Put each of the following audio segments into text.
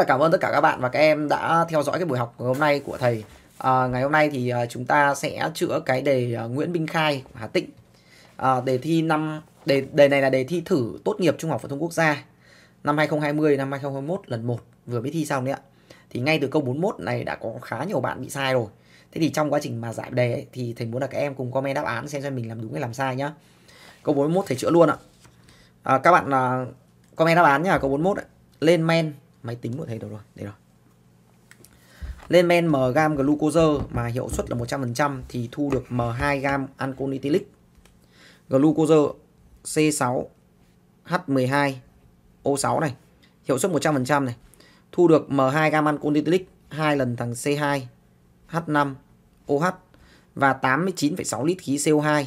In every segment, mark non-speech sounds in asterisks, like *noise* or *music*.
và cảm ơn tất cả các bạn và các em đã theo dõi cái buổi học ngày hôm nay của thầy. À, ngày hôm nay thì à, chúng ta sẽ chữa cái đề à, Nguyễn Minh Khai Hà Tĩnh. À, đề thi năm đề đề này là đề thi thử tốt nghiệp trung học phổ thông quốc gia năm 2020 năm 2021 lần 1 vừa mới thi xong đấy ạ. Thì ngay từ câu 41 này đã có khá nhiều bạn bị sai rồi. Thế thì trong quá trình mà giải đề ấy, thì thầy muốn là các em cùng comment đáp án xem xem mình làm đúng hay làm sai nhá. Câu 41 thầy chữa luôn ạ. À, các bạn à, comment đáp án nhá, câu 41 ạ. Lên men máy tính của thầy đâu rồi đây rồi lên men m gam glucose mà hiệu suất là 100% thì thu được M2 gam anconitylic glucose C6H12O6 này hiệu suất 100% này thu được M2 gam anconitylic hai lần thằng C2H5OH và 89,6 lít khí CO2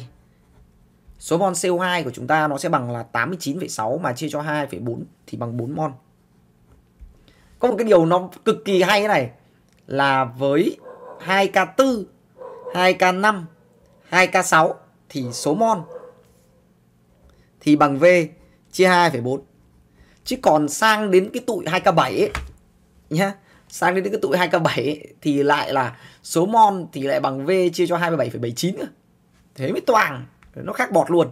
số mol CO2 của chúng ta nó sẽ bằng là 89,6 mà chia cho 2,4 thì bằng 4 mol có một cái điều nó cực kỳ hay thế này là với 2K4, 2K5, 2K6 thì số mon thì bằng V chia 2,4. Chứ còn sang đến cái tụi 2K7 ấy, nhá, sang đến cái tụi 2K7 thì lại là số mon thì lại bằng V chia cho 27,79 nữa. Thế mới toàn, nó khác bọt luôn.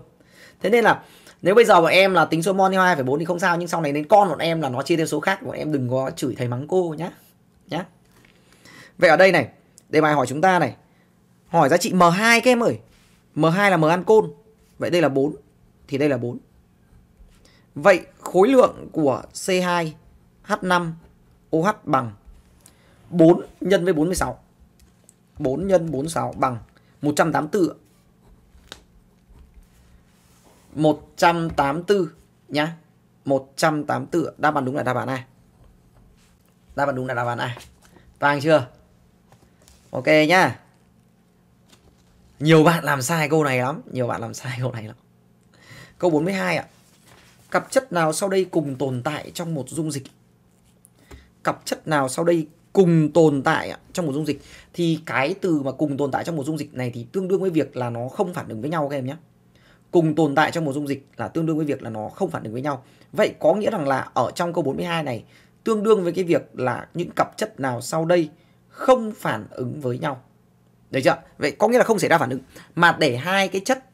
Thế nên là nếu bây giờ bọn em là tính số mon bốn thì không sao nhưng sau này đến con bọn em là nó chia theo số khác bọn em đừng có chửi thầy mắng cô nhá nhá vậy ở đây này đề bài hỏi chúng ta này hỏi giá trị m2 các em ơi m2 là m ăn côn vậy đây là 4 thì đây là 4 vậy khối lượng của C2 H5 OH bằng 4 nhân với 46 4 nhân 46 bằng 184 184 nhá. 184 đáp án đúng là đáp án A. Đáp án đúng là đáp án A. toàn chưa? Ok nhá. Nhiều bạn làm sai câu này lắm, nhiều bạn làm sai *laughs* câu này lắm. Câu 42 ạ. Cặp chất nào sau đây cùng tồn tại trong một dung dịch? Cặp chất nào sau đây cùng tồn tại trong một dung dịch thì cái từ mà cùng tồn tại trong một dung dịch này thì tương đương với việc là nó không phản ứng với nhau các em nhé cùng tồn tại trong một dung dịch là tương đương với việc là nó không phản ứng với nhau. Vậy có nghĩa rằng là ở trong câu 42 này tương đương với cái việc là những cặp chất nào sau đây không phản ứng với nhau. Được chưa? Vậy có nghĩa là không xảy ra phản ứng. Mà để hai cái chất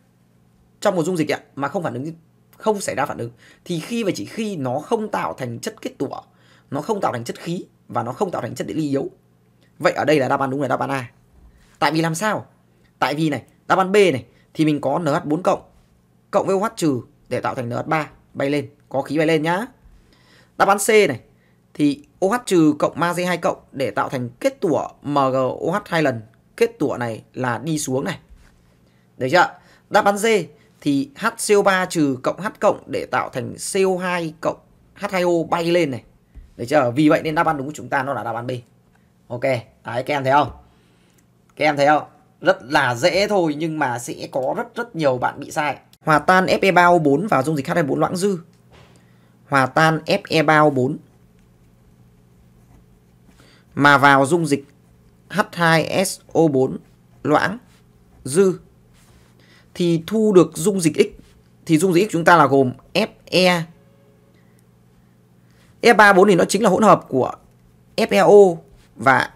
trong một dung dịch ạ mà không phản ứng không xảy ra phản ứng thì khi và chỉ khi nó không tạo thành chất kết tủa, nó không tạo thành chất khí và nó không tạo thành chất địa ly yếu. Vậy ở đây là đáp án đúng là đáp án A. Tại vì làm sao? Tại vì này, đáp án B này thì mình có NH4 cộng cộng với OH trừ để tạo thành NH3 bay lên, có khí bay lên nhá. Đáp án C này thì OH trừ cộng magie 2 cộng để tạo thành kết tủa MgOH 2 lần. Kết tủa này là đi xuống này. Được chưa? Đáp án D thì HCO3 trừ cộng H cộng để tạo thành CO2 cộng H2O bay lên này. Được chưa? Vì vậy nên đáp án đúng của chúng ta nó là đáp án B. Ok, đấy các em thấy không? Các em thấy không? Rất là dễ thôi nhưng mà sẽ có rất rất nhiều bạn bị sai. Hòa tan Fe3O4 vào dung dịch h 2 4 loãng dư. Hòa tan Fe3O4 mà vào dung dịch H2SO4 loãng dư thì thu được dung dịch X thì dung dịch X chúng ta là gồm Fe Fe3O4 thì nó chính là hỗn hợp của FeO và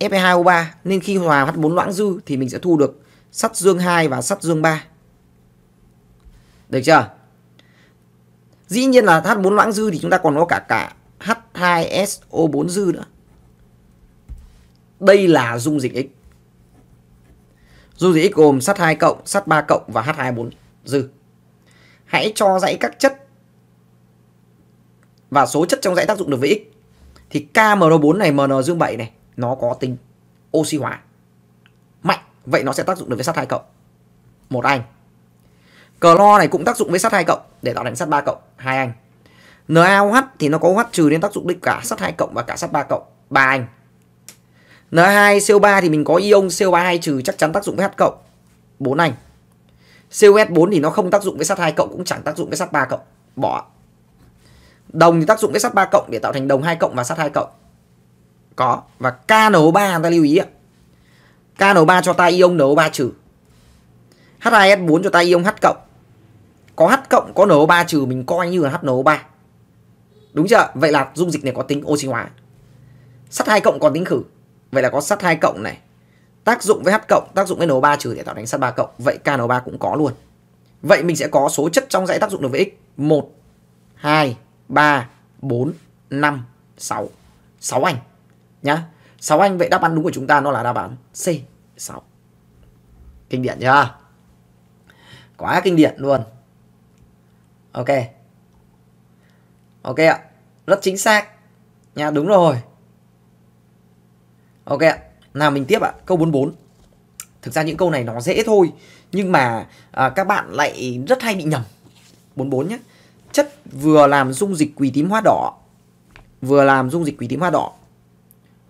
Fe2O3 nên khi hòa H4 loãng dư thì mình sẽ thu được sắt dương 2 và sắt dương 3. Được chưa? Dĩ nhiên là H4 loãng dư thì chúng ta còn có cả cả H2SO4 dư nữa. Đây là dung dịch X. Dung dịch X gồm sắt 2 cộng, sắt 3 cộng và h 2 4 dư. Hãy cho dãy các chất và số chất trong dãy tác dụng được với X. Thì KMNO4 này, MN dương 7 này, nó có tính oxy hóa mạnh. Vậy nó sẽ tác dụng được với sắt 2 cộng. Một anh. Clo này cũng tác dụng với sắt 2 cộng để tạo thành sắt 3 cộng, hai anh. NaOH thì nó có OH trừ nên tác dụng với cả sắt 2 cộng và cả sắt 3 cộng, ba anh. N2CO3 thì mình có ion CO32 trừ chắc chắn tác dụng với H cộng, 4 anh. COS4 thì nó không tác dụng với sắt 2 cộng cũng chẳng tác dụng với sắt 3 cộng, bỏ. Đồng thì tác dụng với sắt 3 cộng để tạo thành đồng 2 cộng và sắt 2 cộng. Có và KNO3 ta lưu ý ạ. KNO3 cho ta ion NO3 trừ. H2S4 cho ta ion H cộng có H cộng có NO3 trừ mình coi như là h HNO3. Đúng chưa? Vậy là dung dịch này có tính oxy hóa. Sắt 2 cộng còn tính khử. Vậy là có sắt 2 cộng này. Tác dụng với H cộng, tác dụng với NO3 trừ để tạo thành sắt 3 cộng. Vậy k KNO3 cũng có luôn. Vậy mình sẽ có số chất trong dãy tác dụng được với X. 1, 2, 3, 4, 5, 6. 6 anh. Nhá. 6 anh vậy đáp án đúng của chúng ta nó là đáp án C. 6. Kinh điển chưa? Quá kinh điển luôn ok ok ạ rất chính xác nha đúng rồi ok ạ nào mình tiếp ạ câu 44 thực ra những câu này nó dễ thôi nhưng mà à, các bạn lại rất hay bị nhầm 44 nhé chất vừa làm dung dịch quỳ tím hóa đỏ vừa làm dung dịch quỳ tím hóa đỏ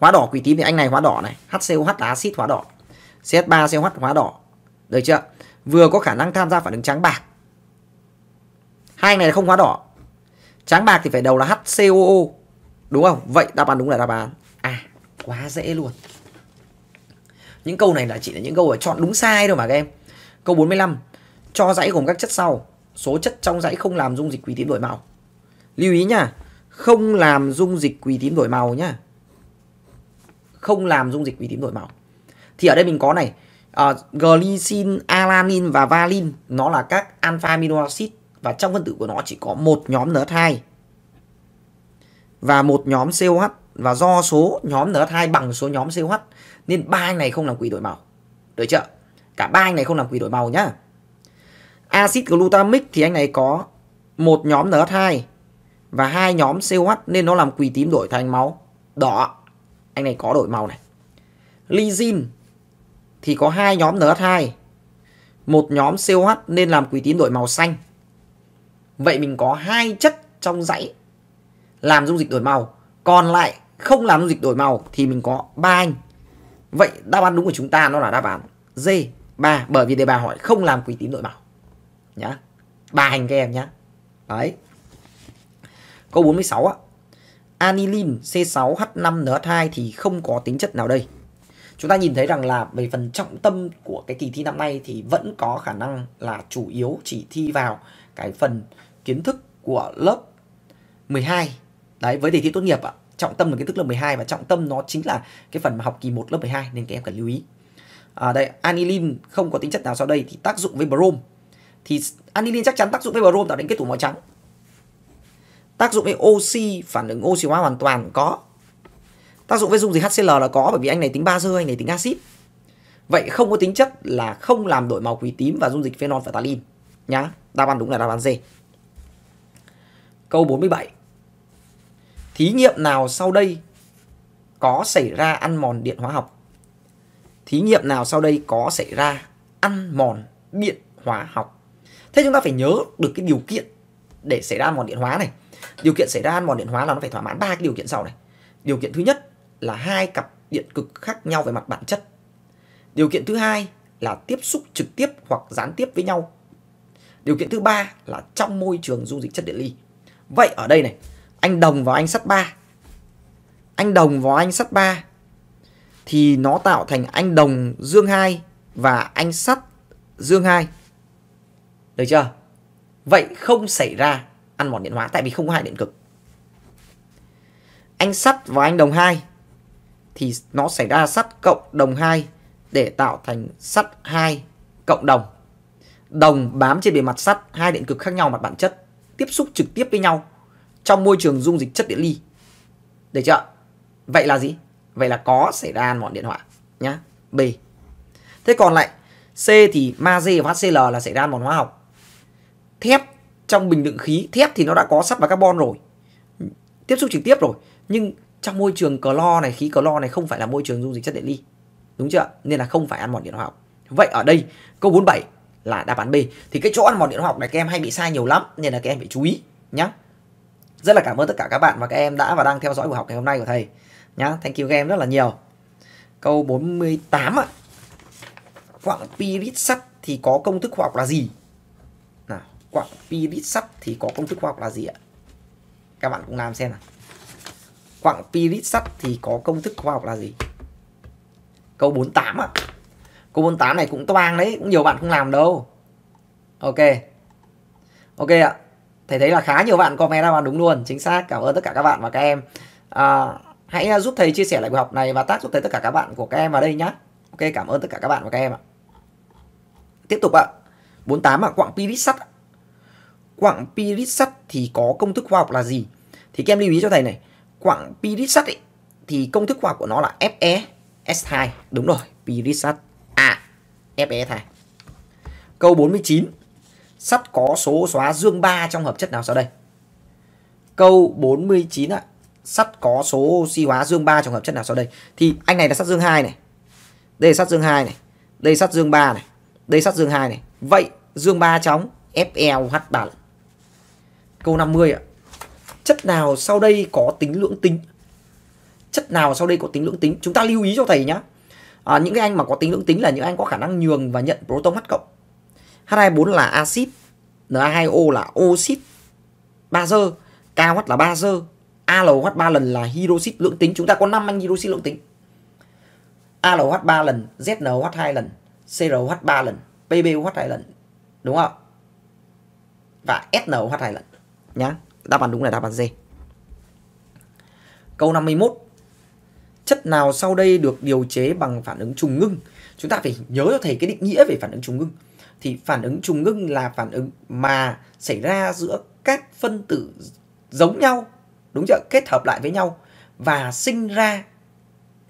hóa đỏ quỳ tím thì anh này hóa đỏ này HCOH là axit hóa đỏ CH3 COH hóa đỏ được chưa vừa có khả năng tham gia phản ứng trắng bạc hai này không hóa đỏ trắng bạc thì phải đầu là HCOO đúng không vậy đáp án đúng là đáp án à quá dễ luôn những câu này là chỉ là những câu ở chọn đúng sai thôi mà các em câu 45 cho dãy gồm các chất sau số chất trong dãy không làm dung dịch quý tím đổi màu lưu ý nhá, không làm dung dịch quý tím đổi màu nhá không làm dung dịch quý tím đổi màu thì ở đây mình có này uh, glycine, alanin và valin nó là các alpha amino acid và trong phân tử của nó chỉ có một nhóm NH2 và một nhóm COH và do số nhóm NH2 bằng số nhóm COH nên ba anh này không làm quỷ đổi màu. Được chưa? Cả ba anh này không làm quỷ đổi màu nhá. Acid glutamic thì anh này có một nhóm NH2 và hai nhóm COH nên nó làm quỷ tím đổi thành máu đỏ. Anh này có đổi màu này. Lysine thì có hai nhóm NH2, một nhóm COH nên làm quỷ tím đổi màu xanh. Vậy mình có hai chất trong dãy làm dung dịch đổi màu, còn lại không làm dung dịch đổi màu thì mình có ba anh. Vậy đáp án đúng của chúng ta nó là đáp án D, 3 bởi vì đề bài hỏi không làm quỷ tím đổi màu. Nhá. Ba anh các em nhá. Đấy. Câu 46 á. Anilin C6H5NH2 thì không có tính chất nào đây. Chúng ta nhìn thấy rằng là về phần trọng tâm của cái kỳ thi năm nay thì vẫn có khả năng là chủ yếu chỉ thi vào cái phần kiến thức của lớp 12 đấy với đề thi tốt nghiệp ạ trọng tâm là kiến thức lớp 12 và trọng tâm nó chính là cái phần mà học kỳ 1 lớp 12 nên các em cần lưu ý à, đây anilin không có tính chất nào sau đây thì tác dụng với brom thì anilin chắc chắn tác dụng với brom tạo nên kết tủ màu trắng tác dụng với oxy phản ứng oxy hóa hoàn toàn có tác dụng với dung dịch HCl là có bởi vì anh này tính bazơ anh này tính axit vậy không có tính chất là không làm đổi màu quý tím và dung dịch phenol và talin nhá đáp án đúng là đáp án D Câu 47 Thí nghiệm nào sau đây có xảy ra ăn mòn điện hóa học? Thí nghiệm nào sau đây có xảy ra ăn mòn điện hóa học? Thế chúng ta phải nhớ được cái điều kiện để xảy ra ăn mòn điện hóa này. Điều kiện xảy ra ăn mòn điện hóa là nó phải thỏa mãn ba cái điều kiện sau này. Điều kiện thứ nhất là hai cặp điện cực khác nhau về mặt bản chất. Điều kiện thứ hai là tiếp xúc trực tiếp hoặc gián tiếp với nhau. Điều kiện thứ ba là trong môi trường dung dịch chất điện ly. Vậy ở đây này, anh đồng vào anh sắt 3. Anh đồng vào anh sắt 3 thì nó tạo thành anh đồng dương 2 và anh sắt dương 2. Được chưa? Vậy không xảy ra ăn mòn điện hóa tại vì không có hai điện cực. Anh sắt và anh đồng 2 thì nó xảy ra sắt cộng đồng 2 để tạo thành sắt 2 cộng đồng. Đồng bám trên bề mặt sắt hai điện cực khác nhau mặt bản chất tiếp xúc trực tiếp với nhau trong môi trường dung dịch chất điện ly. Được chưa? Vậy là gì? Vậy là có xảy ra mòn điện hỏa nhá. B. Thế còn lại C thì magie và HCl là xảy ra mòn hóa học. Thép trong bình đựng khí, thép thì nó đã có sắt và carbon rồi. Tiếp xúc trực tiếp rồi, nhưng trong môi trường clo này, khí clo này không phải là môi trường dung dịch chất điện ly. Đúng chưa? Nên là không phải ăn mòn điện hóa học. Vậy ở đây câu 47 là đáp án B. Thì cái chỗ ăn mòn điện học này các em hay bị sai nhiều lắm nên là các em phải chú ý nhé. Rất là cảm ơn tất cả các bạn và các em đã và đang theo dõi buổi học ngày hôm nay của thầy nhá. Thank you các em rất là nhiều. Câu 48 ạ. Quặng pyrit sắt thì có công thức khoa học là gì? Nào, quặng pyrit sắt thì có công thức khoa học là gì ạ? Các bạn cũng làm xem nào. Quặng pyrit sắt thì có công thức khoa học là gì? Câu 48 ạ. Cô 48 này cũng toang đấy, cũng nhiều bạn không làm đâu. Ok. Ok ạ. Thầy thấy là khá nhiều bạn comment ra đúng luôn, chính xác. Cảm ơn tất cả các bạn và các em. À, hãy à, giúp thầy chia sẻ lại bài học này và tác giúp thầy tất cả các bạn của các em vào đây nhá Ok, cảm ơn tất cả các bạn và các em ạ. Tiếp tục ạ. 48 ạ, quặng pyrit sắt. Quặng pyrit sắt thì có công thức khoa học là gì? Thì các em lưu ý cho thầy này. Quặng pyrit sắt thì công thức khoa học của nó là fe s 2 Đúng rồi, pyrit sắt. Fe thải. Câu 49. Sắt có số xóa dương 3 trong hợp chất nào sau đây? Câu 49 ạ. Sắt có số oxy hóa dương 3 trong hợp chất nào sau đây? Thì anh này là sắt dương 2 này. Đây sắt dương 2 này. Đây sắt dương 3 này. Đây sắt dương 2 này. Vậy dương 3 trong FeOH bản. Câu 50 ạ. Chất nào sau đây có tính lưỡng tính? Chất nào sau đây có tính lưỡng tính? Chúng ta lưu ý cho thầy nhá à, những cái anh mà có tính lưỡng tính là những anh có khả năng nhường và nhận proton H cộng H24 là axit Na2O là oxit bazơ KH là bazơ ALH3 lần là hydroxit lưỡng tính chúng ta có 5 anh hydroxit lưỡng tính ALH3 lần ZNOH2 lần CROH3 lần PBOH2 lần đúng không và SNOH2 lần nhá đáp án đúng là đáp án D câu 51 chất nào sau đây được điều chế bằng phản ứng trùng ngưng chúng ta phải nhớ cho thầy cái định nghĩa về phản ứng trùng ngưng thì phản ứng trùng ngưng là phản ứng mà xảy ra giữa các phân tử giống nhau đúng chưa kết hợp lại với nhau và sinh ra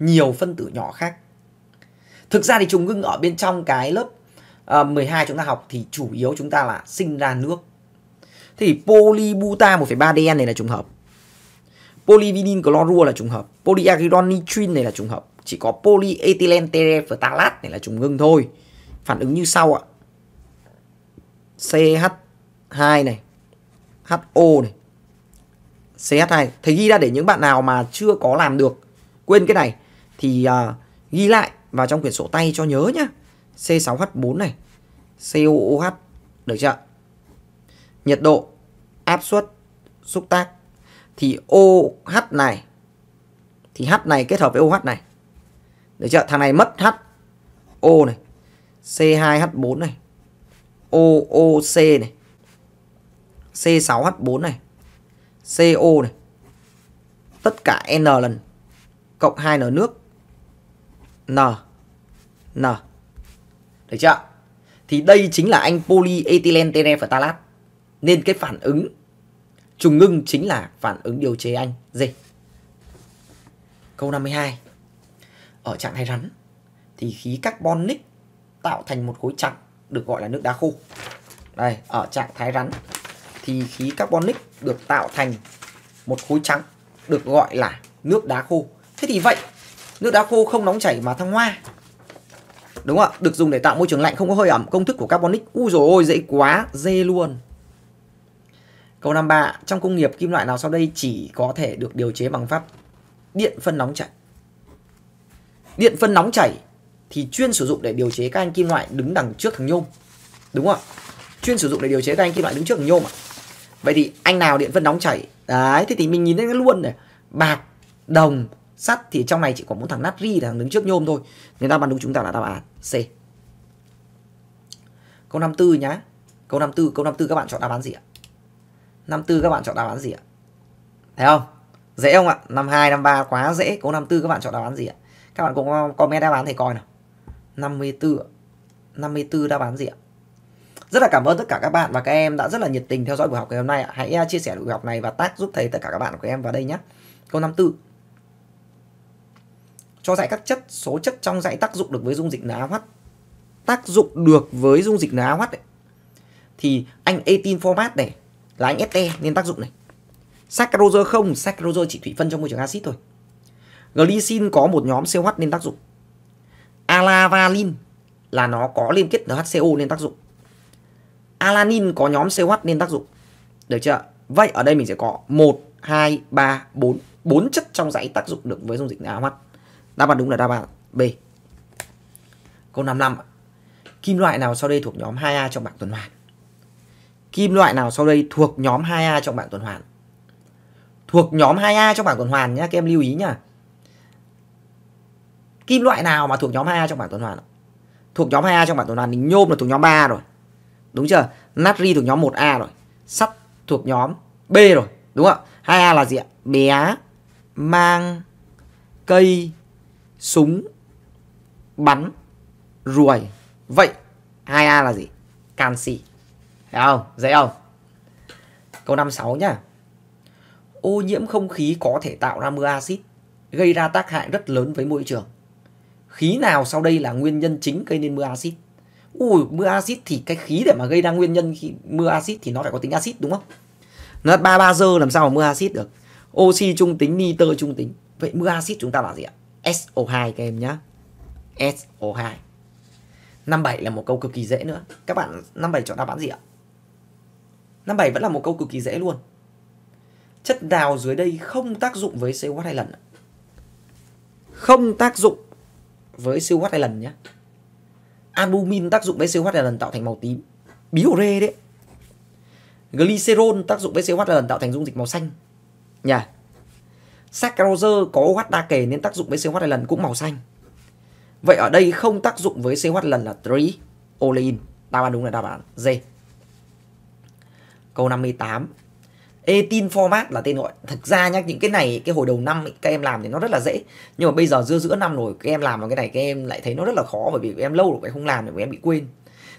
nhiều phân tử nhỏ khác thực ra thì trùng ngưng ở bên trong cái lớp uh, ờ, 12 chúng ta học thì chủ yếu chúng ta là sinh ra nước thì polybuta 1,3 dn này là trùng hợp Polyvinyl chlorua là trùng hợp, polyacrylon nitrin này là trùng hợp, chỉ có polyethylene terephthalate này là trùng ngưng thôi. Phản ứng như sau ạ. CH2 này, HO này, CH2. Thầy ghi ra để những bạn nào mà chưa có làm được, quên cái này thì uh, ghi lại vào trong quyển sổ tay cho nhớ nhá. C6H4 này, COOH, được chưa? Nhiệt độ, áp suất, xúc tác thì OH này thì H này kết hợp với OH này. Được chưa? Thằng này mất H O này. C2H4 này. OOC này. C6H4 này. CO này. Tất cả N lần cộng 2N nước. N. N. Được chưa? Thì đây chính là anh polyethylene terephthalat. Nên cái phản ứng Trùng ngưng chính là phản ứng điều chế anh dịch. Câu 52. Ở trạng thái rắn thì khí carbonic tạo thành một khối trắng được gọi là nước đá khô. Đây, ở trạng thái rắn thì khí carbonic được tạo thành một khối trắng được gọi là nước đá khô. Thế thì vậy, nước đá khô không nóng chảy mà thăng hoa. Đúng không ạ? Được dùng để tạo môi trường lạnh không có hơi ẩm, công thức của carbonic. u rồi ôi dễ quá, dê luôn. Câu 53, trong công nghiệp kim loại nào sau đây chỉ có thể được điều chế bằng pháp điện phân nóng chảy? Điện phân nóng chảy thì chuyên sử dụng để điều chế các anh kim loại đứng đằng trước thằng nhôm. Đúng không ạ? Chuyên sử dụng để điều chế các anh kim loại đứng trước thằng nhôm ạ. À? Vậy thì anh nào điện phân nóng chảy? Đấy, thế thì mình nhìn thấy luôn này. Bạc, đồng, sắt thì trong này chỉ có một thằng natri là thằng đứng trước nhôm thôi. Nên đáp án đúng chúng ta là đáp án C. Câu 54 nhá. Câu 54, câu 54 các bạn chọn đáp án gì ạ? năm tư các bạn chọn đáp án gì ạ? Thấy không? Dễ không ạ? năm hai năm ba quá dễ. Câu năm tư các bạn chọn đáp án gì ạ? Các bạn cũng um, comment đáp án thầy coi nào. năm năm mươi mươi 54 đáp án gì ạ? Rất là cảm ơn tất cả các bạn và các em đã rất là nhiệt tình theo dõi buổi học ngày hôm nay ạ. Hãy uh, chia sẻ buổi học này và tác giúp thầy tất cả các bạn của em vào đây nhé. Câu năm tư cho dạy các chất số chất trong dạy tác dụng được với dung dịch NaOH tác dụng được với dung dịch NaOH ấy, thì anh 18 format này là anh ST nên tác dụng này. Saccharose không, saccharose chỉ thủy phân trong môi trường axit thôi. Glycine có một nhóm CH nên tác dụng. Alavalin là nó có liên kết NHCO nên tác dụng. Alanin có nhóm CH nên tác dụng. Được chưa? Vậy ở đây mình sẽ có 1 2 3 4 bốn chất trong dãy tác dụng được với dung dịch naoh. Đáp án đúng là đáp án B. Câu 55. Kim loại nào sau đây thuộc nhóm 2A trong bảng tuần hoàn? kim loại nào sau đây thuộc nhóm 2A trong bảng tuần hoàn thuộc nhóm 2A trong bảng tuần hoàn nhé các em lưu ý nhá kim loại nào mà thuộc nhóm 2A trong bảng tuần hoàn thuộc nhóm 2A trong bảng tuần hoàn thì nhôm là thuộc nhóm 3 rồi đúng chưa natri thuộc nhóm 1A rồi sắt thuộc nhóm B rồi đúng không ạ 2A là gì ạ bé mang cây súng bắn ruồi vậy 2A là gì canxi Thấy không? Dễ không? Câu 56 nhá. Ô nhiễm không khí có thể tạo ra mưa axit, gây ra tác hại rất lớn với môi trường. Khí nào sau đây là nguyên nhân chính gây nên mưa axit? Ui, mưa axit thì cái khí để mà gây ra nguyên nhân khi mưa axit thì nó phải có tính axit đúng không? Nó ba ba giờ làm sao mà mưa axit được? Oxy trung tính, nitơ trung tính. Vậy mưa axit chúng ta là gì ạ? SO2 các em nhá. SO2. 57 là một câu cực kỳ dễ nữa. Các bạn 57 chọn đáp án gì ạ? Năm 7 vẫn là một câu cực kỳ dễ luôn. Chất đào dưới đây không tác dụng với siêu hay lần. Không tác dụng với siêu hay lần nhé. Albumin tác dụng với siêu hay lần tạo thành màu tím. Biore đấy. Glycerol tác dụng với siêu hay lần tạo thành dung dịch màu xanh. Nhà. Yeah. Saccharose có OH đa kề nên tác dụng với siêu hay lần cũng màu xanh. Vậy ở đây không tác dụng với CH lần là tri olein. Đáp án đúng là đáp án D. Câu 58. Etin format là tên gọi. Thực ra nhá, những cái này cái hồi đầu năm ấy, các em làm thì nó rất là dễ. Nhưng mà bây giờ giữa giữa năm rồi các em làm vào cái này các em lại thấy nó rất là khó bởi vì em lâu rồi các em không làm thì em bị quên.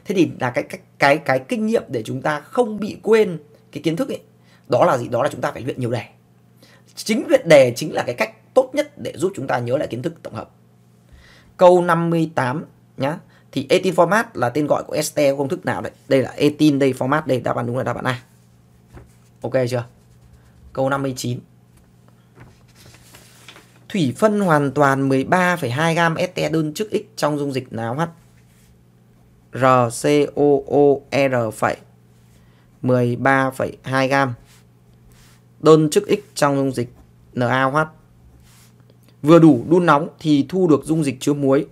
Thế thì là cái cái cái cái kinh nghiệm để chúng ta không bị quên cái kiến thức ấy, đó là gì? Đó là chúng ta phải luyện nhiều đề. Chính luyện đề chính là cái cách tốt nhất để giúp chúng ta nhớ lại kiến thức tổng hợp. Câu 58 nhá thì 18 format là tên gọi của este công thức nào đấy đây là 18 đây format đây đáp án đúng là đáp án A ok chưa câu 59 thủy phân hoàn toàn 13,2 gam este đơn trước X trong dung dịch nào H RCOOR phẩy 13,2 gam đơn trước X trong dung dịch NaOH vừa đủ đun nóng thì thu được dung dịch chứa muối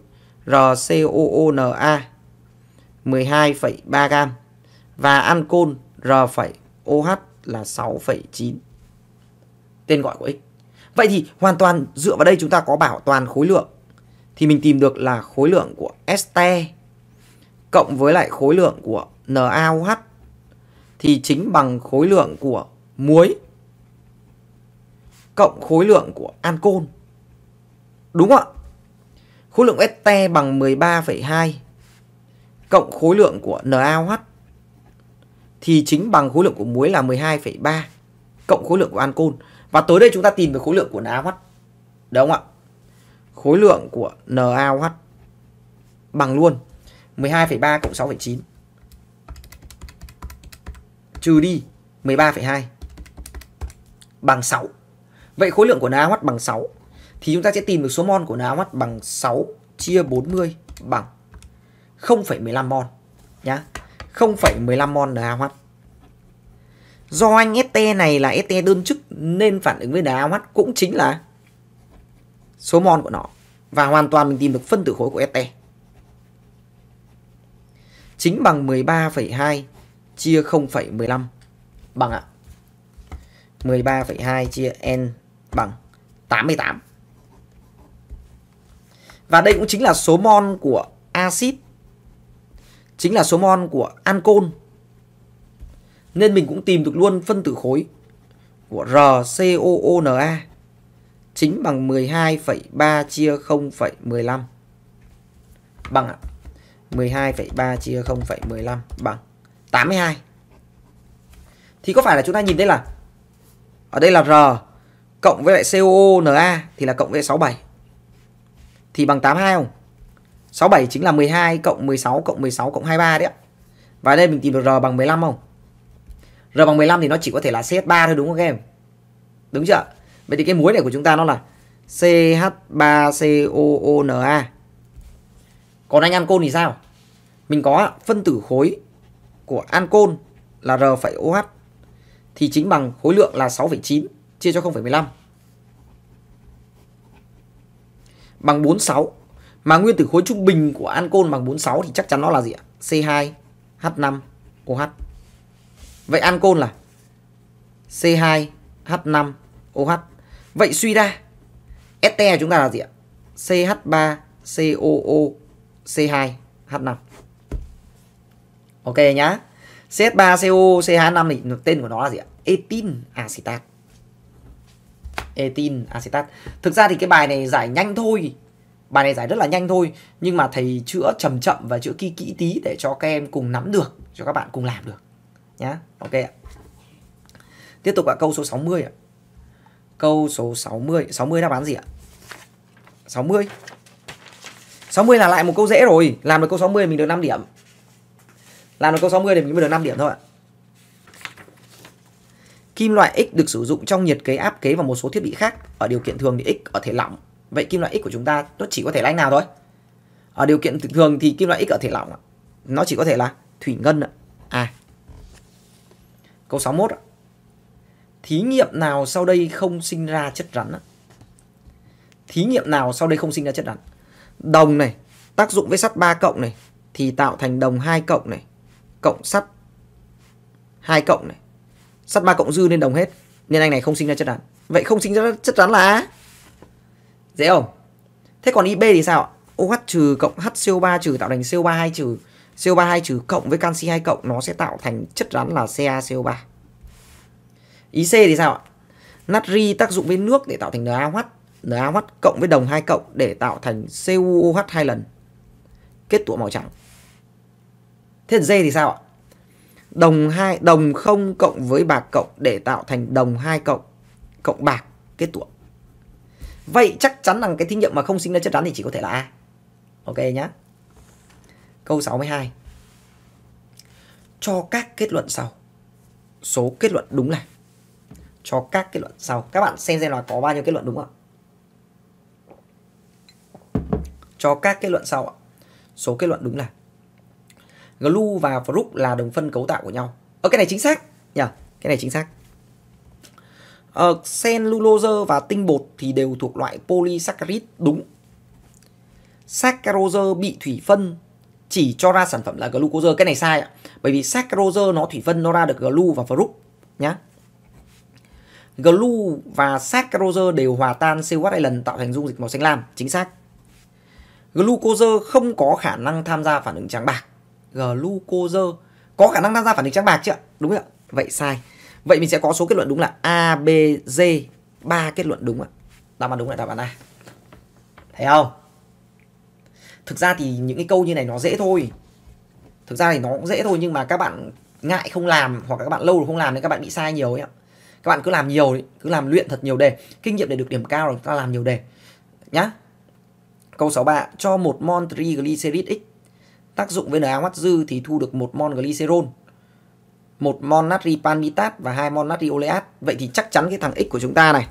RCOONA 12,3 gram và ancol ROH là 6,9 tên gọi của X. Vậy thì hoàn toàn dựa vào đây chúng ta có bảo toàn khối lượng thì mình tìm được là khối lượng của este cộng với lại khối lượng của NaOH thì chính bằng khối lượng của muối cộng khối lượng của ancol. Đúng không ạ? Khối lượng ST bằng 13,2 cộng khối lượng của NaOH thì chính bằng khối lượng của muối là 12,3 cộng khối lượng của ancol. Và tối đây chúng ta tìm về khối lượng của NaOH. Đúng không ạ? Khối lượng của NaOH bằng luôn 12,3 cộng 6,9 trừ đi 13,2 bằng 6. Vậy khối lượng của NaOH bằng 6 thì chúng ta sẽ tìm được số mol của nó mắt bằng 6 chia 40 bằng 0,15 mol nhá. 0,15 mol mắt Do anh este này là este đơn chức nên phản ứng với mắt cũng chính là số mol của nó và hoàn toàn mình tìm được phân tử khối của este. Chính bằng 13,2 chia 0,15 bằng ạ. 13,2 chia n bằng 88. Và đây cũng chính là số mol của axit chính là số mol của ancol. Nên mình cũng tìm được luôn phân tử khối của RCOONA chính bằng 12,3 chia 0,15 bằng ạ. 12,3 chia 0,15 bằng 82. Thì có phải là chúng ta nhìn thấy là ở đây là R cộng với lại COONA thì là cộng với 67 thì bằng 82 không? 67 chính là 12 cộng 16 cộng 16 cộng 23 đấy ạ. Và đây mình tìm được R bằng 15 không? R bằng 15 thì nó chỉ có thể là CH3 thôi đúng không các em? Đúng chưa? Vậy thì cái muối này của chúng ta nó là CH3COONA. Còn anh ancol thì sao? Mình có phân tử khối của ancol là R OH thì chính bằng khối lượng là 6,9 chia cho 0,15. bằng 46 mà nguyên tử khối trung bình của ancol bằng 46 thì chắc chắn nó là gì ạ? C2 H5 OH. Vậy ancol là C2 H5 OH. Vậy suy ra este chúng ta là gì ạ? CH3 COO C2 H5. Ok nhá. CH3 CO C2 H5 thì tên của nó là gì ạ? Etin acetate etin acetat thực ra thì cái bài này giải nhanh thôi bài này giải rất là nhanh thôi nhưng mà thầy chữa chậm chậm và chữa kỹ kỹ tí để cho các em cùng nắm được cho các bạn cùng làm được nhá ok ạ tiếp tục ạ câu số 60 ạ câu số 60 60 đáp án gì ạ 60 60 là lại một câu dễ rồi làm được câu 60 mình được 5 điểm làm được câu 60 thì mình mới được 5 điểm thôi ạ Kim loại X được sử dụng trong nhiệt kế áp kế và một số thiết bị khác. Ở điều kiện thường thì X ở thể lỏng. Vậy kim loại X của chúng ta nó chỉ có thể lách nào thôi? Ở điều kiện thường thì kim loại X ở thể lỏng nó chỉ có thể là thủy ngân ạ. À. Câu 61 ạ. Thí nghiệm nào sau đây không sinh ra chất rắn ạ? Thí nghiệm nào sau đây không sinh ra chất rắn? Đồng này tác dụng với sắt 3 cộng này thì tạo thành đồng 2 cộng này, cộng sắt 2 cộng này sắt ba cộng dư nên đồng hết nên anh này không sinh ra chất rắn vậy không sinh ra chất rắn là dễ không thế còn ib thì sao ạ OH trừ cộng HCO3 trừ tạo thành CO3 2 trừ CO3 2 trừ cộng với canxi 2 cộng nó sẽ tạo thành chất rắn là CaCO3 ý C thì sao ạ natri tác dụng với nước để tạo thành NaOH NaOH cộng với đồng 2 cộng để tạo thành CuOH hai lần kết tụ màu trắng thế D thì sao ạ đồng hai đồng không cộng với bạc cộng để tạo thành đồng hai cộng cộng bạc kết tụ vậy chắc chắn rằng cái thí nghiệm mà không sinh ra chất rắn thì chỉ có thể là a ok nhá câu 62 cho các kết luận sau số kết luận đúng là cho các kết luận sau các bạn xem xem là có bao nhiêu kết luận đúng không ạ cho các kết luận sau ạ số kết luận đúng là Glue và Fruit là đồng phân cấu tạo của nhau. Ở ờ, cái này chính xác nhỉ? Yeah, cái này chính xác. Uh, cellulose và tinh bột thì đều thuộc loại polysaccharide đúng. Saccharose bị thủy phân chỉ cho ra sản phẩm là glucose. Cái này sai ạ. Bởi vì saccharose nó thủy phân nó ra được glu và fruct nhá. Glu và saccharose đều hòa tan CO2 lần tạo thành dung dịch màu xanh lam, chính xác. Glucose không có khả năng tham gia phản ứng trắng bạc glucose có khả năng tham gia phản ứng trắng bạc chưa đúng không ạ vậy sai vậy mình sẽ có số kết luận đúng là a b d ba kết luận đúng ạ đáp án đúng là đáp án a thấy không thực ra thì những cái câu như này nó dễ thôi thực ra thì nó cũng dễ thôi nhưng mà các bạn ngại không làm hoặc các bạn lâu rồi không làm nên các bạn bị sai nhiều ấy ạ các bạn cứ làm nhiều đi, cứ làm luyện thật nhiều đề kinh nghiệm để được điểm cao là ta làm nhiều đề nhá câu 63 cho một mol triglycerid x tác dụng với NaOH dư thì thu được một mol glycerol, một mol natri palmitat và hai mol natri oleat. Vậy thì chắc chắn cái thằng X của chúng ta này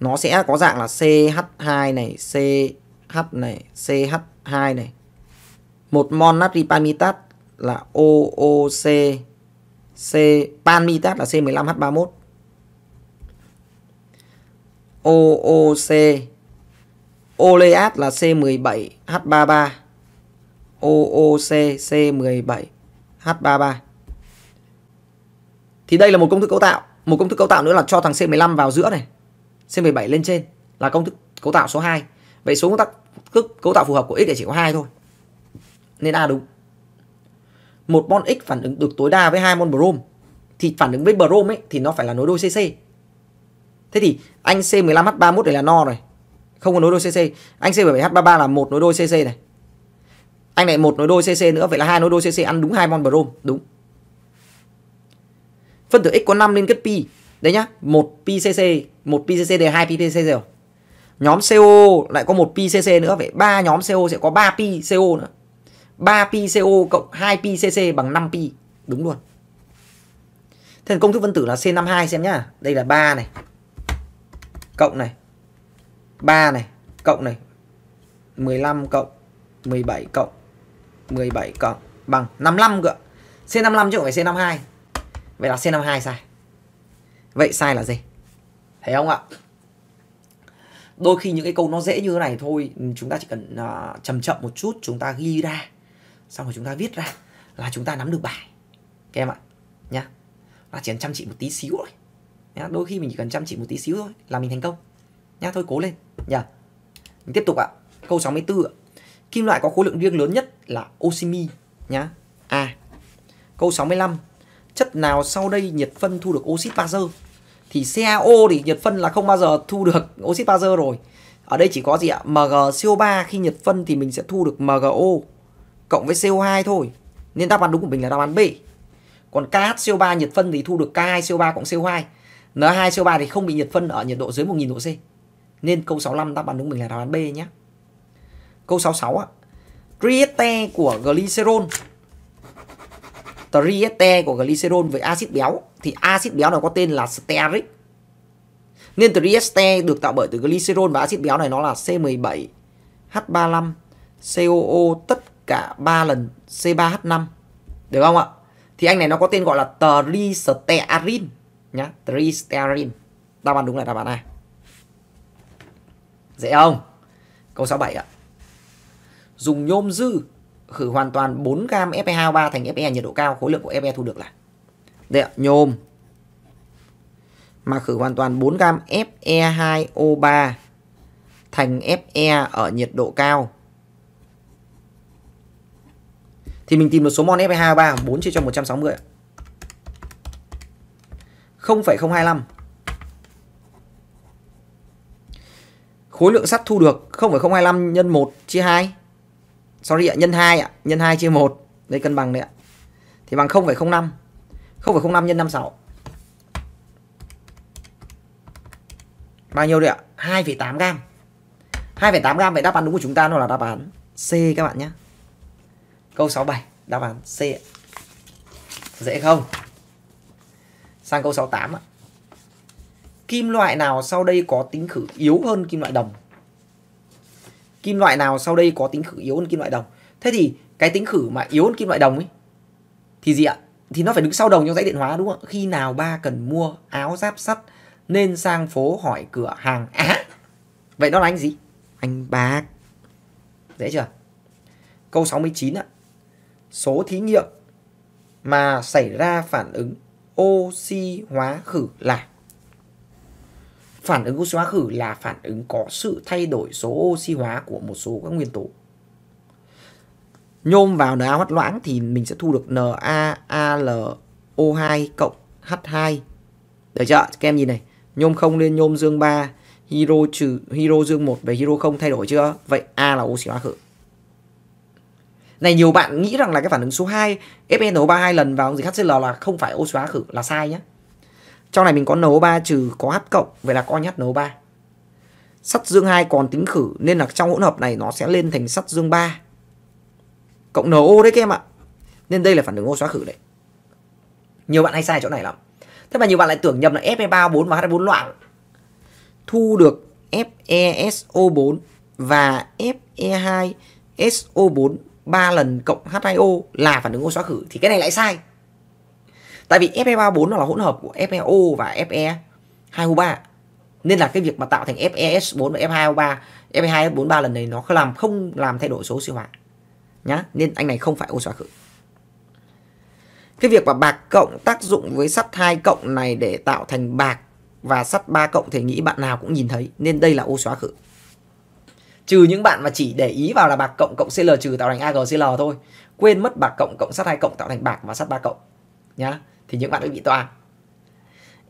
nó sẽ có dạng là CH2 này, CH này, CH2 này. Một mol natri palmitat là OOC C palmitat là C15H31. OOC oleat là C17H33 OOCC17H33. Thì đây là một công thức cấu tạo. Một công thức cấu tạo nữa là cho thằng C15 vào giữa này. C17 lên trên là công thức cấu tạo số 2. Vậy số công thức cấu tạo phù hợp của X chỉ có hai thôi. Nên A đúng. Một mol X phản ứng được tối đa với hai mol brom. Thì phản ứng với brom ấy thì nó phải là nối đôi CC. Thế thì anh C15H31 này là no rồi. Không có nối đôi CC. Anh C17H33 là một nối đôi CC này anh này một nối đôi cc nữa vậy là hai nối đôi cc ăn đúng hai mon brom đúng phân tử x có 5 liên kết pi đấy nhá một pi cc một pi cc đề hai pi cc rồi nhóm co lại có một pi cc nữa vậy ba nhóm co sẽ có 3 pi co nữa 3 pi co cộng 2 pi cc bằng 5 pi đúng luôn thế công thức phân tử là c52 xem nhá đây là 3 này cộng này 3 này cộng này 15 cộng 17 cộng 17 cộng bằng 55 cơ C55 chứ không phải C52 Vậy là C52 sai Vậy sai là gì? Thấy không ạ? Đôi khi những cái câu nó dễ như thế này thôi Chúng ta chỉ cần uh, à, chậm chậm một chút Chúng ta ghi ra Xong rồi chúng ta viết ra Là chúng ta nắm được bài Các em ạ Nhá Là chỉ cần chăm chỉ một tí xíu thôi Nhá, đôi khi mình chỉ cần chăm chỉ một tí xíu thôi là mình thành công. Nhá, thôi cố lên. Nhá. Mình tiếp tục ạ. Câu 64 ạ. Kim loại có khối lượng riêng lớn nhất là oxymi nhá. À. Câu 65. Chất nào sau đây nhiệt phân thu được oxit bazơ? Thì CaO thì nhiệt phân là không bao giờ thu được *laughs* oxit bazơ rồi. Ở đây chỉ có gì ạ? MgCO3 khi nhiệt phân thì mình sẽ thu được MgO cộng với CO2 thôi. Nên đáp án đúng của mình là đáp án B. Còn KHCO3 nhiệt phân thì thu được K2CO3 cộng CO2. N2CO3 thì không bị nhiệt phân ở nhiệt độ dưới 1000 độ C. Nên câu 65 đáp án đúng mình là đáp án B nhé. Câu 66 ạ. Trieste của glycerol. Trieste của glycerol với axit béo thì axit béo này có tên là stearic Nên trieste được tạo bởi từ glycerol và axit béo này nó là C17H35 COO tất cả 3 lần C3H5. Được không ạ? Thì anh này nó có tên gọi là tristearin nhá, tristearin. Đáp án đúng là đáp án A. Dễ không? Câu 67 ạ dùng nhôm dư khử hoàn toàn 4 gam Fe2O3 thành Fe nhiệt độ cao, khối lượng của Fe thu được là đây ạ, nhôm mà khử hoàn toàn 4 gam Fe2O3 thành Fe ở nhiệt độ cao. Thì mình tìm một số mol Fe2O3 4 chia cho 160 ạ. 0,025 Khối lượng sắt thu được 0,025 nhân 1 chia 2 sorry ạ, nhân 2 ạ, nhân 2 chia 1. Đây cân bằng đấy ạ. Thì bằng 0,05. 0,05 nhân 56. Bao nhiêu đấy ạ? 2,8 gram. 2,8 gam vậy đáp án đúng của chúng ta nó là đáp án C các bạn nhé. Câu 67 đáp án C ạ. Dễ không? Sang câu 68 ạ. Kim loại nào sau đây có tính khử yếu hơn kim loại đồng? kim loại nào sau đây có tính khử yếu hơn kim loại đồng thế thì cái tính khử mà yếu hơn kim loại đồng ấy thì gì ạ thì nó phải đứng sau đồng trong dãy điện hóa đúng không khi nào ba cần mua áo giáp sắt nên sang phố hỏi cửa hàng á à, vậy đó là anh gì anh bác dễ chưa câu 69 ạ số thí nghiệm mà xảy ra phản ứng oxy hóa khử là Phản ứng oxy hóa khử là phản ứng có sự thay đổi số oxy hóa của một số các nguyên tố. Nhôm vào Na hoắt loãng thì mình sẽ thu được NaAlO2 cộng H2. Được chưa? Các em nhìn này. Nhôm không lên nhôm dương 3, hydro trừ hydro dương 1 về hydro không thay đổi chưa? Vậy A là oxy hóa khử. Này nhiều bạn nghĩ rằng là cái phản ứng số 2 FeNO32 lần vào gì HCl là không phải oxy hóa khử là sai nhé. Trong này mình có nấu 3 trừ có h cộng, vậy là co nhất nấu 3. Sắt dương 2 còn tính khử nên là trong hỗn hợp này nó sẽ lên thành sắt dương 3. Cộng NO đấy các em ạ. Nên đây là phản ứng ô xóa khử đấy. Nhiều bạn hay sai chỗ này lắm. Thế mà nhiều bạn lại tưởng nhầm là Fe34 và H4 loãng. Thu được FeSO4 và Fe2SO4 3 lần cộng H2O là phản ứng ô xóa khử thì cái này lại sai tại vì FE34 nó là hỗn hợp của FeO và Fe2O3 nên là cái việc mà tạo thành FeS4 và F2O3 Fe2S43 lần này nó làm không làm thay đổi số oxy hóa nhá nên anh này không phải ô xóa khử cái việc mà bạc cộng tác dụng với sắt 2 cộng này để tạo thành bạc và sắt 3 cộng thì nghĩ bạn nào cũng nhìn thấy nên đây là ô xóa khử trừ những bạn mà chỉ để ý vào là bạc cộng cộng CL trừ tạo thành AgCl thôi quên mất bạc cộng cộng sắt 2 cộng tạo thành bạc và sắt 3 cộng nhá thì những bạn ấy bị tòa.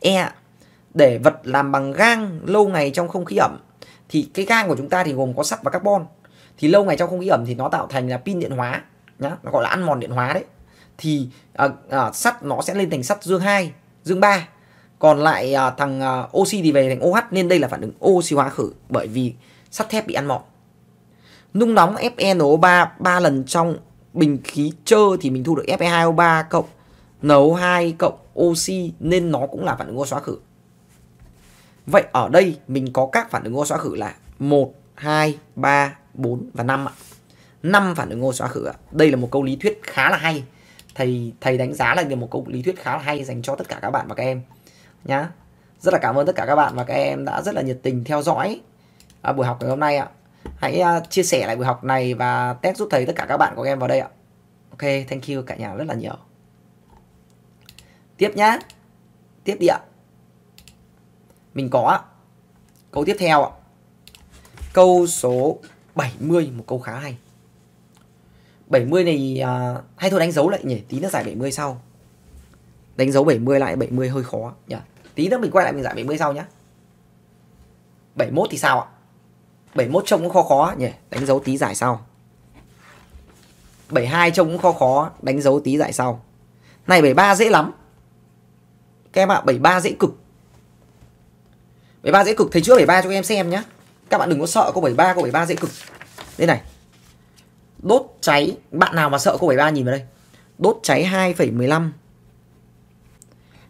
E. Để vật làm bằng gang lâu ngày trong không khí ẩm thì cái gang của chúng ta thì gồm có sắt và carbon. Thì lâu ngày trong không khí ẩm thì nó tạo thành là pin điện hóa nhá, nó gọi là ăn mòn điện hóa đấy. Thì à, à, sắt nó sẽ lên thành sắt dương 2, dương 3. Còn lại à, thằng à, oxy thì về thành OH nên đây là phản ứng oxy hóa khử bởi vì sắt thép bị ăn mòn. Nung nóng FeNO3 3 lần trong bình khí trơ thì mình thu được Fe2O3 cộng NO2 cộng oxy nên nó cũng là phản ứng ô xóa khử. Vậy ở đây mình có các phản ứng ô xóa khử là 1, 2, 3, 4 và 5 ạ. 5 phản ứng ô xóa khử ạ. Đây là một câu lý thuyết khá là hay. Thầy thầy đánh giá là một câu lý thuyết khá là hay dành cho tất cả các bạn và các em nhá. Rất là cảm ơn tất cả các bạn và các em đã rất là nhiệt tình theo dõi à, buổi học ngày hôm nay ạ. Hãy uh, chia sẻ lại buổi học này và test giúp thầy tất cả các bạn của em vào đây ạ. Ok, thank you cả nhà rất là nhiều. Tiếp nhá. Tiếp đi ạ. Mình có câu tiếp theo ạ. Câu số 70 một câu khá hay. 70 này à, hay thôi đánh dấu lại nhỉ, tí nữa giải 70 sau. Đánh dấu 70 lại 70 hơi khó nhỉ. Tí nữa mình quay lại mình giải 70 sau nhá. 71 thì sao ạ? 71 trông cũng khó khó nhỉ, đánh dấu tí giải sau. 72 trông cũng khó khó, đánh dấu tí giải sau. Này 73 dễ lắm, các em ạ, à, 73 dễ cực 73 dễ cực, thầy chữa 73 cho các em xem nhá Các bạn đừng có sợ câu 73, câu 73 dễ cực Đây này Đốt cháy, bạn nào mà sợ câu 73 nhìn vào đây Đốt cháy 2,15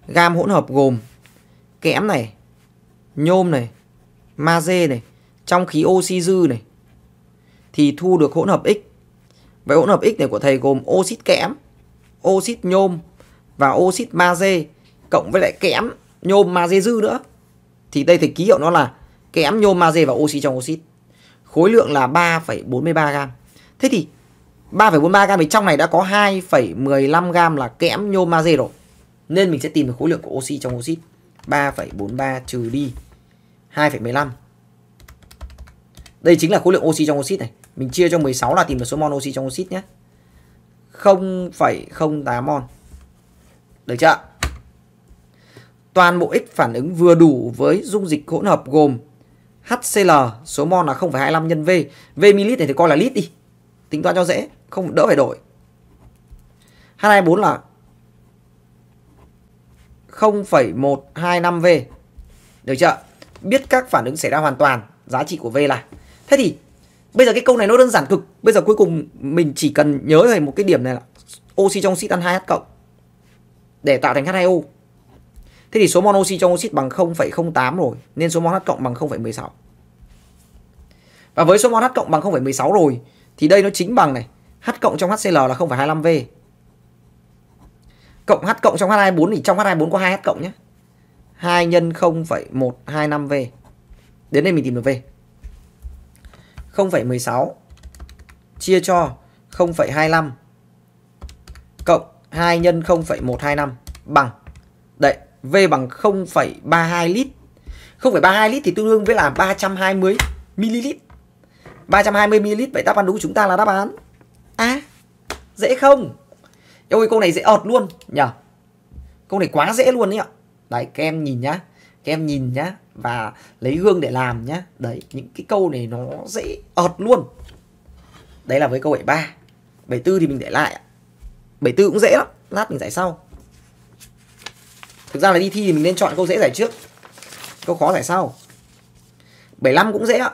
Gam hỗn hợp gồm Kẽm này Nhôm này Magie này Trong khí oxy dư này Thì thu được hỗn hợp X Vậy hỗn hợp X này của thầy gồm oxit kẽm Oxit nhôm Và oxit magie cộng với lại kẽm nhôm magie dư nữa thì đây thì ký hiệu nó là kẽm nhôm magie và oxy trong oxit khối lượng là 3,43 gram thế thì 3,43 gram thì trong này đã có 2,15 gram là kẽm nhôm magie rồi nên mình sẽ tìm được khối lượng của oxy trong oxit 3,43 trừ đi 2,15 đây chính là khối lượng oxy trong oxit này mình chia cho 16 là tìm được số mol oxy trong oxit nhé 0,08 mol được chưa toàn bộ x phản ứng vừa đủ với dung dịch hỗn hợp gồm HCl, số mol là 0,25 nhân V. V ml này thì coi là lít đi. Tính toán cho dễ, không đỡ phải đổi. H24 là 0,125V. Được chưa? Biết các phản ứng xảy ra hoàn toàn, giá trị của V là. Thế thì bây giờ cái câu này nó đơn giản cực. Bây giờ cuối cùng mình chỉ cần nhớ về một cái điểm này là oxy trong xít ăn 2H cộng để tạo thành H2O. Thế thì số mol oxy trong oxit bằng 0,08 rồi, nên số mol H cộng bằng 0,16. Và với số mol H cộng bằng 0,16 rồi thì đây nó chính bằng này, H cộng trong HCl là 0,25V. Cộng H cộng trong H24 thì trong H24 có 2H cộng nhé. 2 nhân 0,125V. Đến đây mình tìm được V. 0,16 chia cho 0,25 cộng 2 nhân 0,125 bằng 0,125 V bằng 0,32 lít 0,32 lít thì tương đương với là 320 ml 320 ml vậy đáp án đúng của chúng ta là đáp án A à, dễ không ôi câu này dễ ọt luôn nhở câu này quá dễ luôn đấy ạ đấy các em nhìn nhá các em nhìn nhá và lấy gương để làm nhá đấy những cái câu này nó dễ ọt luôn đấy là với câu 73 74 thì mình để lại 74 cũng dễ lắm lát mình giải sau Thực ra là đi thi thì mình nên chọn câu dễ giải trước Câu khó giải sau 75 cũng dễ ạ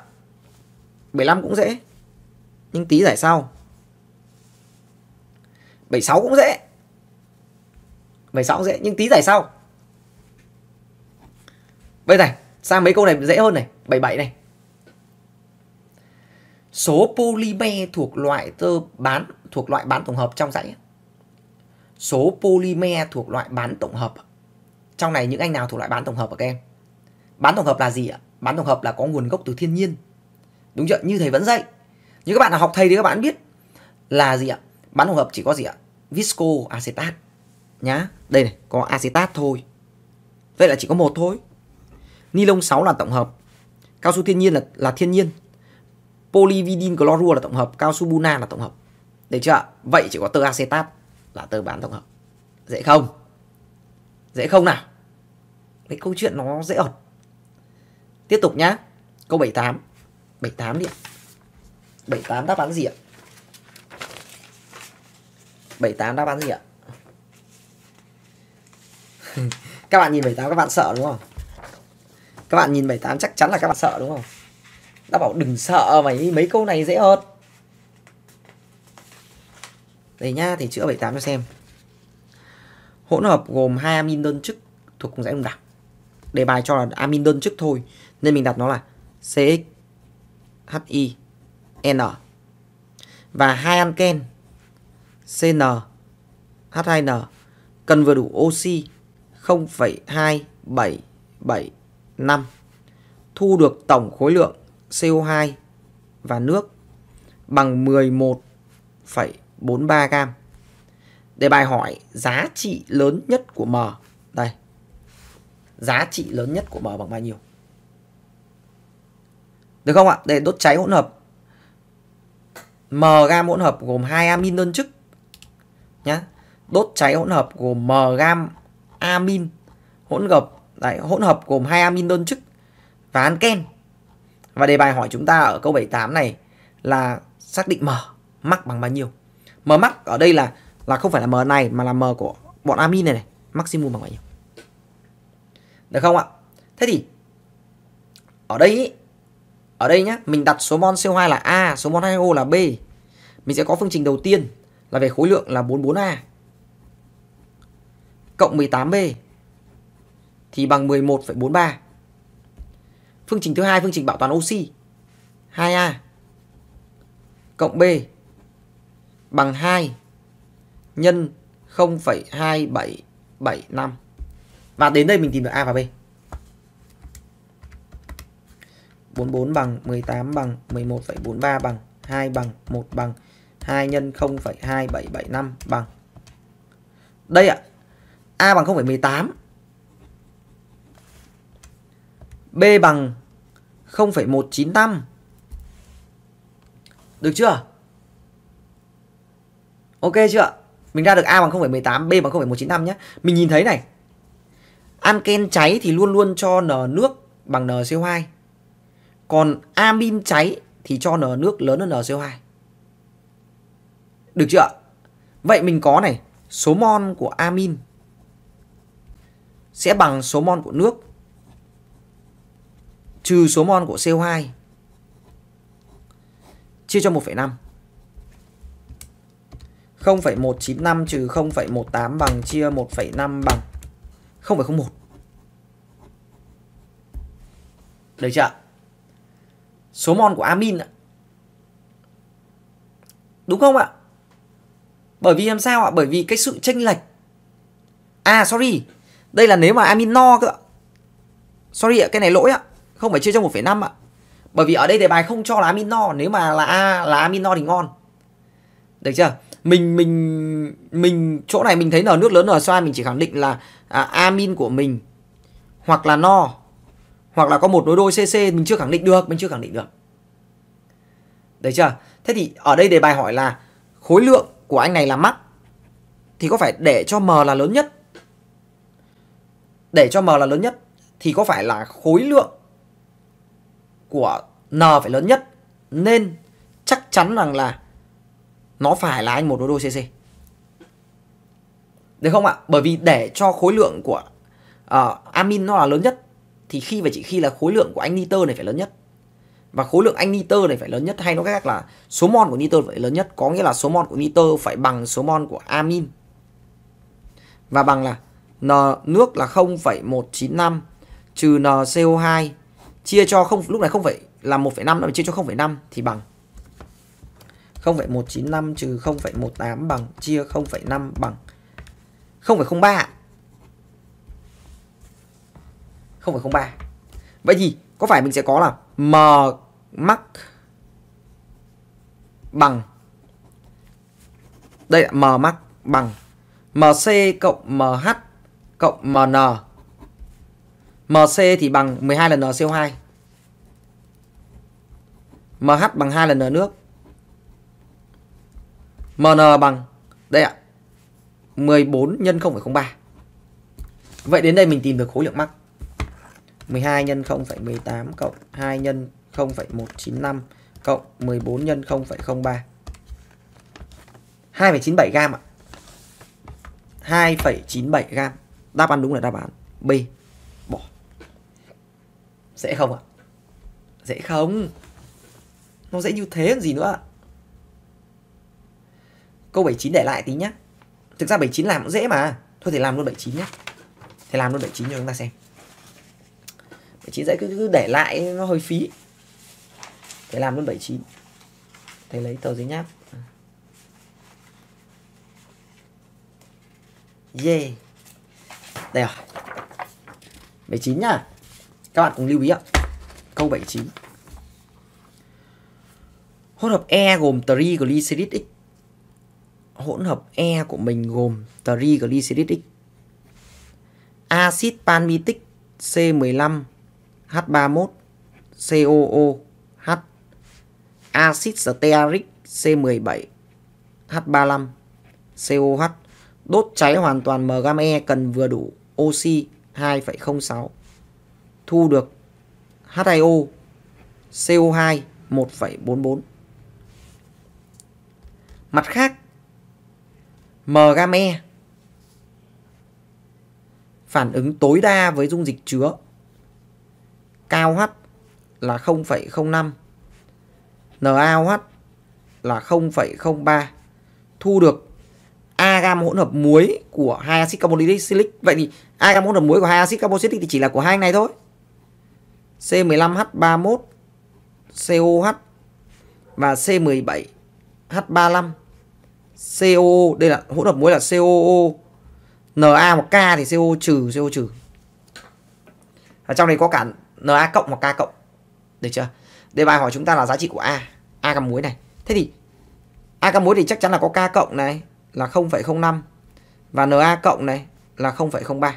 75 cũng dễ Nhưng tí giải sau 76 cũng dễ 76 cũng dễ Nhưng tí giải sau Bây giờ Sang mấy câu này dễ hơn này 77 này Số polymer thuộc loại tơ bán Thuộc loại bán tổng hợp trong dãy Số polymer thuộc loại bán tổng hợp trong này những anh nào thuộc loại bán tổng hợp ở các em bán tổng hợp là gì ạ bán tổng hợp là có nguồn gốc từ thiên nhiên đúng chưa như thầy vẫn dạy như các bạn nào học thầy thì các bạn biết là gì ạ bán tổng hợp chỉ có gì ạ visco acetat nhá đây này có acetat thôi vậy là chỉ có một thôi ni lông 6 là tổng hợp cao su thiên nhiên là là thiên nhiên polyvidin chlorua là tổng hợp cao su buna là tổng hợp được chưa vậy chỉ có tơ acetat là tơ bán tổng hợp dễ không dễ không nào cái câu chuyện nó dễ ợt tiếp tục nhá câu 78 78 đi ạ 78 đáp án gì ạ 78 đáp án gì ạ *laughs* các bạn nhìn 78 các bạn sợ đúng không các bạn nhìn 78 chắc chắn là các bạn sợ đúng không đã bảo đừng sợ mấy mấy câu này dễ hơn đây nhá thì chữa 78 cho xem hỗn hợp gồm hai amin đơn chức thuộc cùng dãy đồng đẳng đề bài cho là amin đơn chức thôi nên mình đặt nó là CX và hai anken CN H2N cần vừa đủ oxy 0,2775 thu được tổng khối lượng CO2 và nước bằng 11,43 gam. Đề bài hỏi giá trị lớn nhất của M giá trị lớn nhất của M bằng bao nhiêu. Được không ạ? Để đốt cháy hỗn hợp. M gam hỗn hợp gồm hai amin đơn chức. Nhá. Đốt cháy hỗn hợp gồm M gam amin hỗn hợp đấy, hỗn hợp gồm hai amin đơn chức và anken. Và đề bài hỏi chúng ta ở câu 78 này là xác định M mắc bằng bao nhiêu. M mắc ở đây là là không phải là M này mà là M của bọn amin này này, maximum bằng bao nhiêu. Được không ạ? Thế thì ở đây ở đây nhá, mình đặt số mol CO2 là A, số mol H2O là B. Mình sẽ có phương trình đầu tiên là về khối lượng là 44A cộng 18B thì bằng 11,43. Phương trình thứ hai phương trình bảo toàn oxy 2A cộng B bằng 2 nhân 0,2775. Và đến đây mình tìm được A và B. 44 bằng 18 bằng 11,43 bằng 2 bằng 1 bằng 2 nhân 0,2775 bằng Đây ạ. A bằng 0,18. B bằng 0,195. Được chưa? Ok chưa Mình ra được A bằng 0,18, B bằng 0,195 nhé. Mình nhìn thấy này, Anken cháy thì luôn luôn cho n nước bằng NCO2. Còn amin cháy thì cho n nước lớn hơn NCO2. Được chưa? Vậy mình có này, số mol của amin sẽ bằng số mol của nước trừ số mol của CO2 chia cho 1,5. 0,195 trừ 0,18 bằng chia 1,5 bằng không không phải một. Được chưa Số mon của amin ạ Đúng không ạ Bởi vì làm sao ạ Bởi vì cái sự chênh lệch À sorry Đây là nếu mà amin no cơ ạ Sorry ạ cái này lỗi ạ Không phải chia cho năm ạ Bởi vì ở đây đề bài không cho là amin no Nếu mà là A là amin no thì ngon Được chưa mình mình mình chỗ này mình thấy n nước lớn n xoa mình chỉ khẳng định là à, amin của mình hoặc là no hoặc là có một nối đôi cc mình chưa khẳng định được mình chưa khẳng định được đấy chưa thế thì ở đây đề bài hỏi là khối lượng của anh này là mắc thì có phải để cho m là lớn nhất để cho m là lớn nhất thì có phải là khối lượng của n phải lớn nhất nên chắc chắn rằng là nó phải là anh một nối đôi cc được không ạ? Bởi vì để cho khối lượng của uh, amin nó là lớn nhất thì khi và chỉ khi là khối lượng của anh nitơ này phải lớn nhất. Và khối lượng anh nitơ này phải lớn nhất hay nó khác là số mol của nitơ phải lớn nhất, có nghĩa là số mol của nitơ phải bằng số mol của amin. Và bằng là N nước là 0,195 trừ N CO2 chia cho không lúc này không phải là 1,5 mà chia cho 0,5 thì bằng 0,195 trừ 0,18 bằng chia 0,5 bằng 0,03 0,03 Vậy thì có phải mình sẽ có là M mắc bằng Đây là M mắc bằng MC cộng MH cộng MN MC thì bằng 12 lần N CO2 MH bằng 2 lần N nước MN bằng đây ạ 14 nhân 0,03. Vậy đến đây mình tìm được khối lượng mắc. 12 nhân 0,18 cộng 2 nhân 0,195 cộng 14 nhân 0,03. 2,97 gam ạ. 2,97 gam. Đáp án đúng là đáp án B. Bỏ. Dễ không ạ? Dễ không? Nó dễ như thế gì nữa ạ? Câu 79 để lại tí nhé. Thực ra 79 làm cũng dễ mà Thôi thì làm luôn 79 nhé Thì làm luôn 79 cho chúng ta xem 79 dễ cứ, cứ để lại nó hơi phí Thế làm luôn 79 thầy lấy tờ giấy nháp Yeah Đây rồi 79 nhá Các bạn cùng lưu ý ạ Câu 79 Hỗn hợp E gồm triglycerid hỗn hợp E của mình gồm triglyceridic, axit palmitic C15H31, COOH, axit stearic C17H35, COH. Đốt cháy hoàn toàn e cần vừa đủ oxy 2,06. Thu được H2O CO2 1,44. Mặt khác, Mgame phản ứng tối đa với dung dịch chứa. Cao H là 0,05. NaOH là 0,03. Thu được agam hỗn hợp muối của hai axit carbonic silic Vậy thì agam hỗn hợp muối của hai axit carboxylic thì chỉ là của hai anh này thôi. C15H31 COH và C17H35 COO đây là hỗn hợp muối là COO Na một K thì CO trừ CO trừ ở trong này có cả Na cộng hoặc K cộng được chưa đề bài hỏi chúng ta là giá trị của A A cam muối này thế thì A cam muối thì chắc chắn là có K cộng này là 0,05 và Na cộng này là 0,03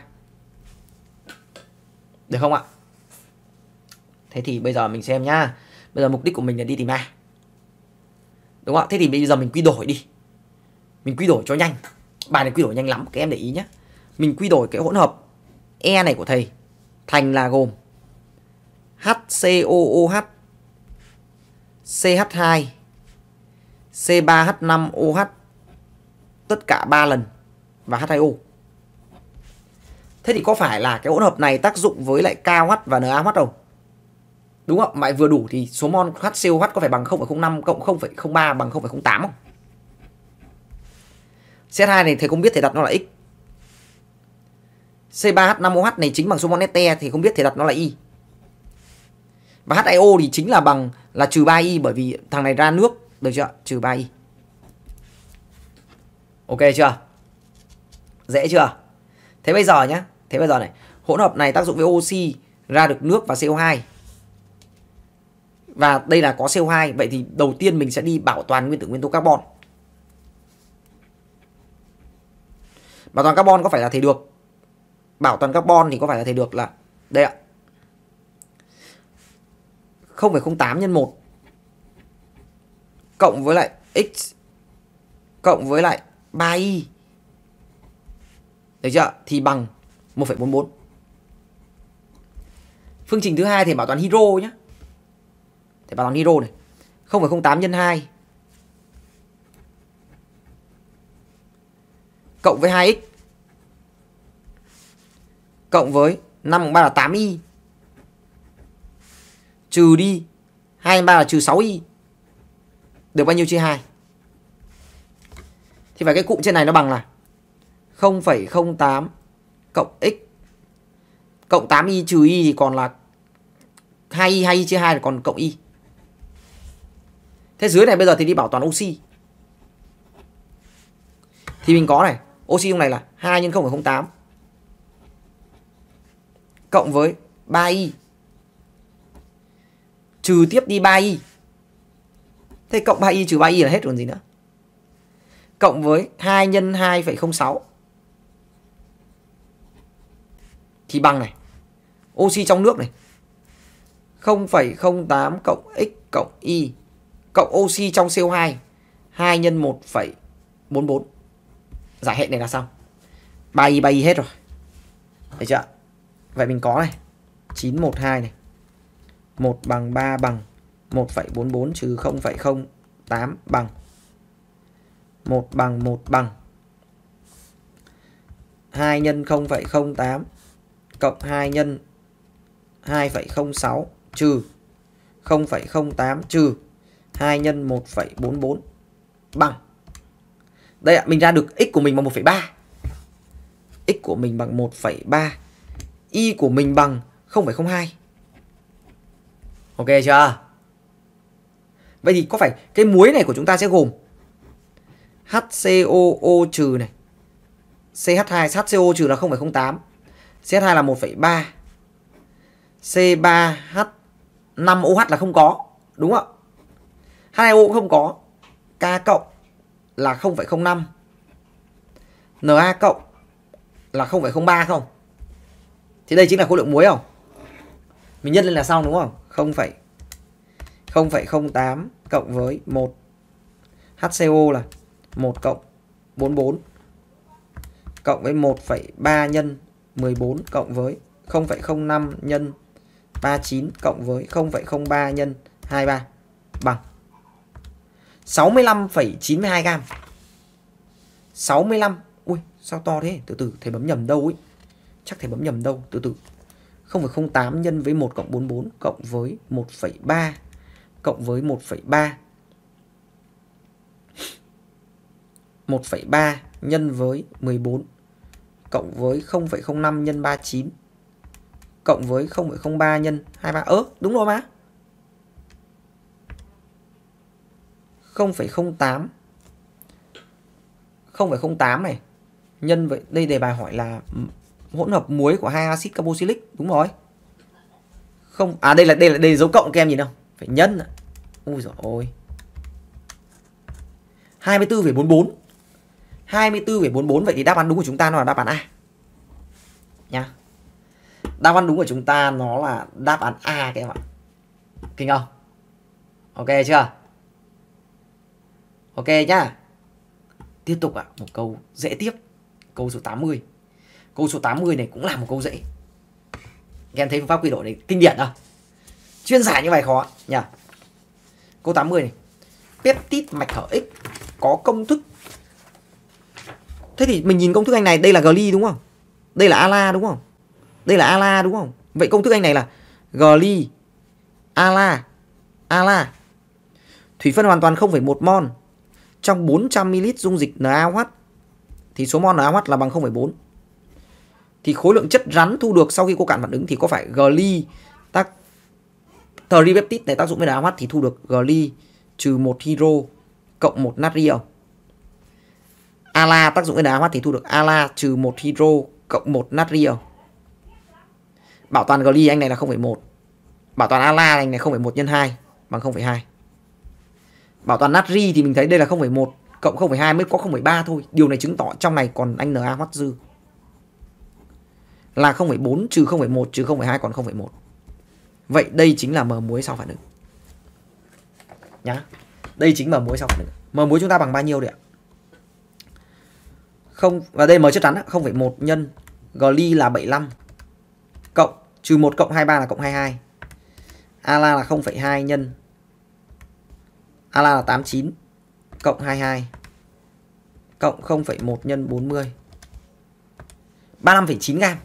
được không ạ thế thì bây giờ mình xem nhá bây giờ mục đích của mình là đi tìm A đúng không ạ thế thì bây giờ mình quy đổi đi mình quy đổi cho nhanh bài này quy đổi nhanh lắm các em để ý nhé mình quy đổi cái hỗn hợp e này của thầy thành là gồm HCOOH CH2 C3H5OH tất cả 3 lần và H2O. Thế thì có phải là cái hỗn hợp này tác dụng với lại KOH và NaOH không? Đúng không? Mại vừa đủ thì số mol HCOH có phải bằng 0,05 cộng 0,03 bằng 0,08 không? Z2 này thầy không biết thầy đặt nó là X. C3H5OH này chính bằng số mol nete thì không biết thầy đặt nó là Y. Và HIO thì chính là bằng là trừ 3Y bởi vì thằng này ra nước, được chưa? Trừ 3Y. Ok chưa? Dễ chưa? Thế bây giờ nhá, thế bây giờ này, hỗn hợp này tác dụng với oxy ra được nước và CO2. Và đây là có CO2, vậy thì đầu tiên mình sẽ đi bảo toàn nguyên tử nguyên tố carbon. Bảo toàn carbon có phải là thế được? Bảo toàn carbon thì có phải là thế được là đây ạ. 0,08 nhân 1 cộng với lại x cộng với lại 3y. Được chưa? Thì bằng 1,44. Phương trình thứ hai thì bảo toàn hydro nhé. Thì bảo toàn hydro này. 0,08 nhân 2 cộng với 2x cộng với 5 3 là 8y trừ đi 2 3 là trừ 6y được bao nhiêu chia 2 thì phải cái cụm trên này nó bằng là 0,08 cộng x cộng 8y trừ y thì còn là 2y 2y chia 2 là còn cộng y thế dưới này bây giờ thì đi bảo toàn oxy thì mình có này oxy trong này là 2 nhân 0,08 cộng với 3y trừ tiếp đi 3y thế cộng 3y trừ 3y là hết còn gì nữa cộng với 2 nhân 2,06 thì bằng này oxy trong nước này 0,08 cộng x cộng y cộng oxy trong CO2 2 nhân 1,44 giải hệ này là xong ba y ba y hết rồi thấy chưa vậy mình có này chín một hai này một bằng ba bằng một phẩy bốn bốn trừ không không phẩy tám bằng một bằng một bằng hai nhân không không phẩy tám cộng hai nhân hai phẩy không sáu trừ không không phẩy tám trừ hai nhân một phẩy bốn bốn bằng đây ạ mình ra được x của mình bằng 1,3 x của mình bằng 1,3 y của mình bằng 0,02 ok chưa vậy thì có phải cái muối này của chúng ta sẽ gồm HCOO trừ này CH2 HCO trừ là 0,08 CH2 là 1,3 C3H5OH là không có đúng không H2O cũng không có K cộng là 0,05 Na cộng là 0,03 không Thì đây chính là khối lượng muối không Mình nhân lên là xong đúng không 0, 0,08 cộng với 1 HCO là 1 cộng 44 cộng với 1,3 nhân 14 cộng với 0,05 nhân 39 cộng với 0,03 nhân 23 bằng 65,92 gram 65 Ui sao to thế Từ từ thầy bấm nhầm đâu ấy Chắc thầy bấm nhầm đâu Từ từ 0,08 nhân với 1 cộng 44 cộng với 1,3 cộng với 1,3 1,3 nhân với 14 cộng với 0,05 nhân 39 cộng với 0,03 nhân 23 ớ ờ, đúng rồi mà 0,08 0,08 này nhân với đây đề bài hỏi là hỗn hợp muối của hai axit carboxylic đúng rồi không à đây là đây là đề dấu cộng các em nhìn đâu phải nhân à. ui rồi ôi 24,44 24,44 vậy thì đáp án đúng của chúng ta nó là đáp án A nha đáp án đúng của chúng ta nó là đáp án A các em ạ kinh không ok chưa Ok nhá. Tiếp tục ạ, à, một câu dễ tiếp. Câu số 80. Câu số 80 này cũng là một câu dễ. Các em thấy phương pháp quy đổi này kinh điển không? À? Chuyên giải như vậy khó nhỉ. Câu 80 này. Peptide mạch hở X có công thức. Thế thì mình nhìn công thức anh này, đây là gly đúng không? Đây là ala đúng không? Đây là ala đúng không? Vậy công thức anh này là gly ala ala thủy phân hoàn toàn 0,1 mol trong 400ml dung dịch NaOH thì số mol NaOH là bằng 0,4. Thì khối lượng chất rắn thu được sau khi cô cạn phản ứng thì có phải gly tác tripeptide này tác dụng với NaOH thì thu được gly trừ 1 hydro cộng 1 natri không? Ala tác dụng với NaOH thì thu được ala trừ 1 hydro cộng 1 natri không? Bảo toàn gly anh này là 0,1. Bảo toàn ala anh này 0,1 nhân 2 bằng 0,2 bảo toàn natri thì mình thấy đây là 0,1 cộng 0,2 mới có 0,3 thôi. Điều này chứng tỏ trong này còn anh Na hoắt dư. Là 0,4 trừ 0,1 trừ 0,2 còn 0,1. Vậy đây chính là m muối sau phản ứng. Nhá. Đây chính mờ muối sau phản ứng. m muối chúng ta bằng bao nhiêu đấy ạ? Không và đây m chắc chắn 0,1 nhân gly là 75 cộng trừ 1 cộng 23 là cộng 22. Ala là 0,2 nhân ala là 89 cộng 22 cộng 0,1 nhân 40 35,9 gam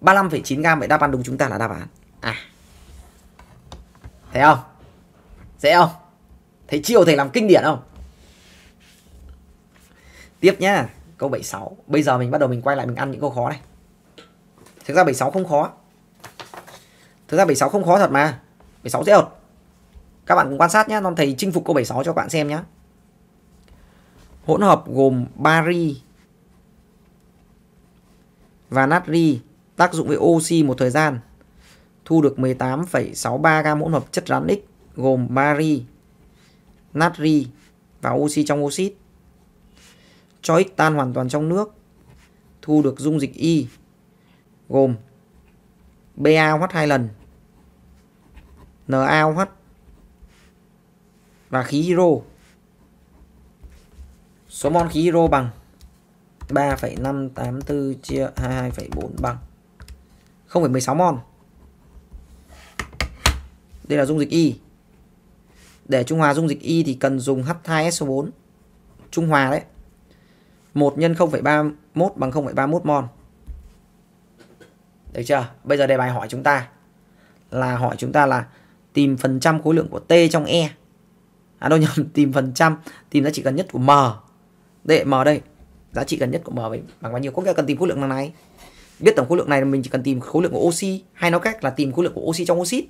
35,9 gam vậy đáp án đúng chúng ta là đáp án à thấy không dễ không thấy chiều thầy làm kinh điển không tiếp nhá câu 76 bây giờ mình bắt đầu mình quay lại mình ăn những câu khó này thực ra 76 không khó thực ra 76 không khó thật mà 76 dễ thật các bạn cùng quan sát nhé, non thầy chinh phục câu 76 cho các bạn xem nhé. Hỗn hợp gồm bari và natri tác dụng với oxy một thời gian thu được 18,63 gam hỗn hợp chất rắn X gồm bari, natri và oxy trong oxit. Cho X tan hoàn toàn trong nước, thu được dung dịch Y gồm BaOH 2 lần, NaOH và khí hero số mol khí hero bằng 3,584 chia 22,4 bằng 0,16 mol đây là dung dịch y để trung hòa dung dịch y thì cần dùng H2SO4 trung hòa đấy 1 nhân 0,31 bằng 0,31 mol được chưa bây giờ đề bài hỏi chúng ta là hỏi chúng ta là tìm phần trăm khối lượng của T trong E à đâu nhầm tìm phần trăm tìm giá trị gần nhất của m đây m đây giá trị gần nhất của m bằng bao nhiêu có nghĩa cần tìm khối lượng này biết tổng khối lượng này mình chỉ cần tìm khối lượng của oxy hay nói cách là tìm khối lượng của oxy trong oxit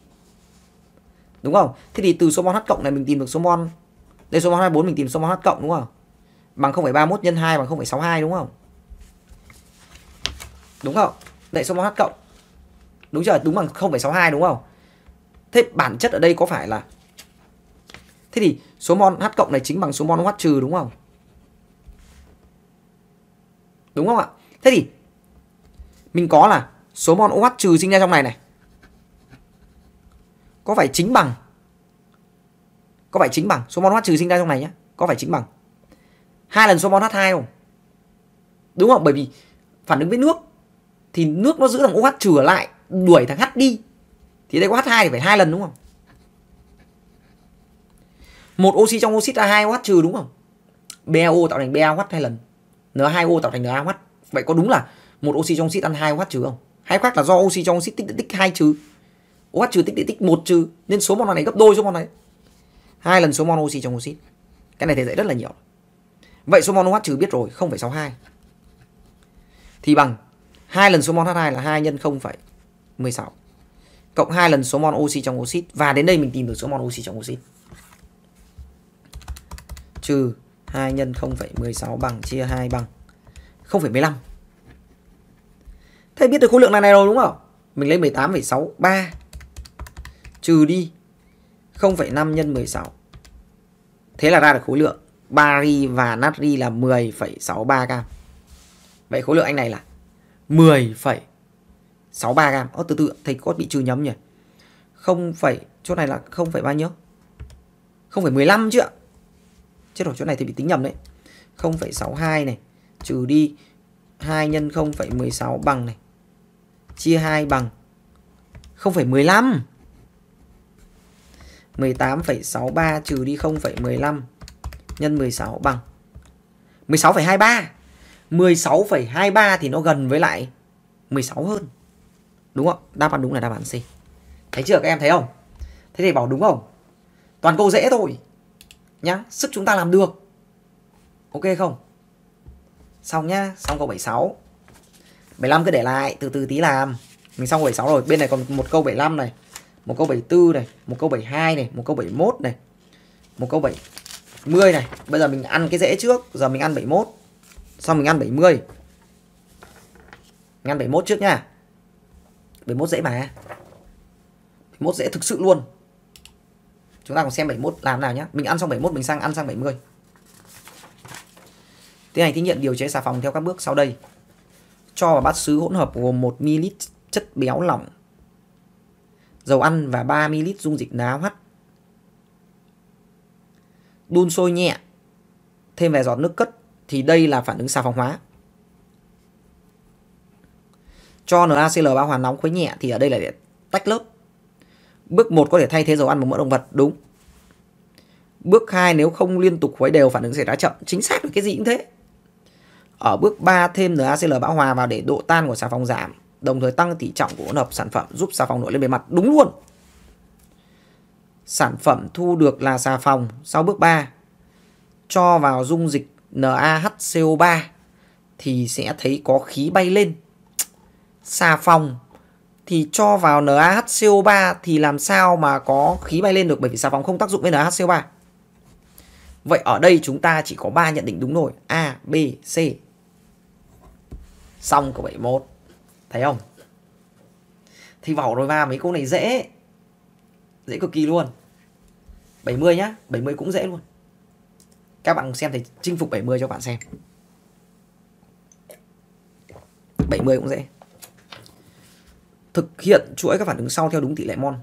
đúng không thế thì từ số mol h cộng này mình tìm được số mol đây số mol 24 mình tìm số mol h cộng đúng không bằng 0,31 nhân 2 bằng 0,62 đúng không đúng không đây số mol h cộng đúng chưa đúng bằng 0,62 đúng không thế bản chất ở đây có phải là Thế thì số mol H cộng này chính bằng số mol H trừ đúng không? Đúng không ạ? Thế thì mình có là số mol OH trừ sinh ra trong này này. Có phải chính bằng có phải chính bằng số mol OH trừ sinh ra trong này nhá Có phải chính bằng hai lần số mol H2 không? Đúng không? Bởi vì phản ứng với nước thì nước nó giữ thằng OH trừ lại đuổi thằng H đi. Thì đây có H2 thì phải hai lần đúng không? một oxy trong oxit là hai watt trừ đúng không? BO tạo thành BaOH hai lần. N2O tạo thành NaOH. Vậy có đúng là một oxy trong oxit ăn hai watt trừ không? Hay khác là do oxy trong oxit tích điện tích 2 trừ. watt trừ tích điện tích 1 trừ nên số mol này gấp đôi số mol này. Hai lần số mol oxy trong oxit. Cái này thầy dạy rất là nhiều. Vậy số mol watt trừ biết rồi, 0,62. Thì bằng hai lần số mol H2 là 2 nhân 0,16 cộng hai lần số mol oxy trong oxit và đến đây mình tìm được số mol oxy trong oxit trừ 2 nhân 0,16 bằng chia 2 bằng 0,15. Thế biết được khối lượng này này rồi đúng không? Mình lấy 18,63 trừ đi 0,5 nhân 16. Thế là ra được khối lượng bari và natri là 10,63 gam. Vậy khối lượng anh này là 10,63 gam. Ô, từ từ thầy có bị trừ nhầm nhỉ? 0, chỗ này là 0, bao nhiêu? 0,15 chứ ạ? chết rồi chỗ này thì bị tính nhầm đấy 0,62 này trừ đi 2 nhân 0,16 bằng này chia 2 bằng 0,15 18,63 trừ đi 0,15 nhân 16 bằng 16,23 16,23 thì nó gần với lại 16 hơn Đúng không? Đáp án đúng là đáp án C Thấy chưa các em thấy không? Thế thì bảo đúng không? Toàn câu dễ thôi nhá sức chúng ta làm được ok không xong nhá xong câu 76 75 cứ để lại từ từ tí làm mình xong câu 76 rồi bên này còn một câu 75 này một câu 74 này một câu 72 này một câu 71 này một câu 70 này bây giờ mình ăn cái dễ trước giờ mình ăn 71 xong mình ăn 70 mình ăn 71 trước nha 71 dễ mà 71 dễ thực sự luôn Chúng ta cùng xem 71 làm nào nhé. Mình ăn xong 71 mình sang ăn sang 70. Tiến hành thí nghiệm điều chế xà phòng theo các bước sau đây. Cho vào bát sứ hỗn hợp gồm 1 ml chất béo lỏng, dầu ăn và 3 ml dung dịch NaOH. Đun sôi nhẹ, thêm vài giọt nước cất thì đây là phản ứng xà phòng hóa. Cho NaCl bao hoàn nóng khuấy nhẹ thì ở đây là để tách lớp Bước 1 có thể thay thế dầu ăn bằng mỡ động vật, đúng. Bước 2 nếu không liên tục khuấy đều phản ứng xảy ra chậm, chính xác với cái gì cũng thế. Ở bước 3 thêm NaCl bão hòa vào để độ tan của xà phòng giảm, đồng thời tăng tỷ trọng của hỗn hợp sản phẩm giúp xà phòng nổi lên bề mặt, đúng luôn. Sản phẩm thu được là xà phòng sau bước 3 cho vào dung dịch NaHCO3 thì sẽ thấy có khí bay lên. Xà phòng thì cho vào NaHCO3 thì làm sao mà có khí bay lên được bởi vì xà phòng không tác dụng với NaHCO3. Vậy ở đây chúng ta chỉ có 3 nhận định đúng rồi, A, B, C. Xong câu 71. Thấy không? Thì vào rồi ba mấy câu này dễ. Dễ cực kỳ luôn. 70 nhá, 70 cũng dễ luôn. Các bạn xem thì chinh phục 70 cho các bạn xem. 70 cũng dễ thực hiện chuỗi các phản ứng sau theo đúng tỷ lệ mol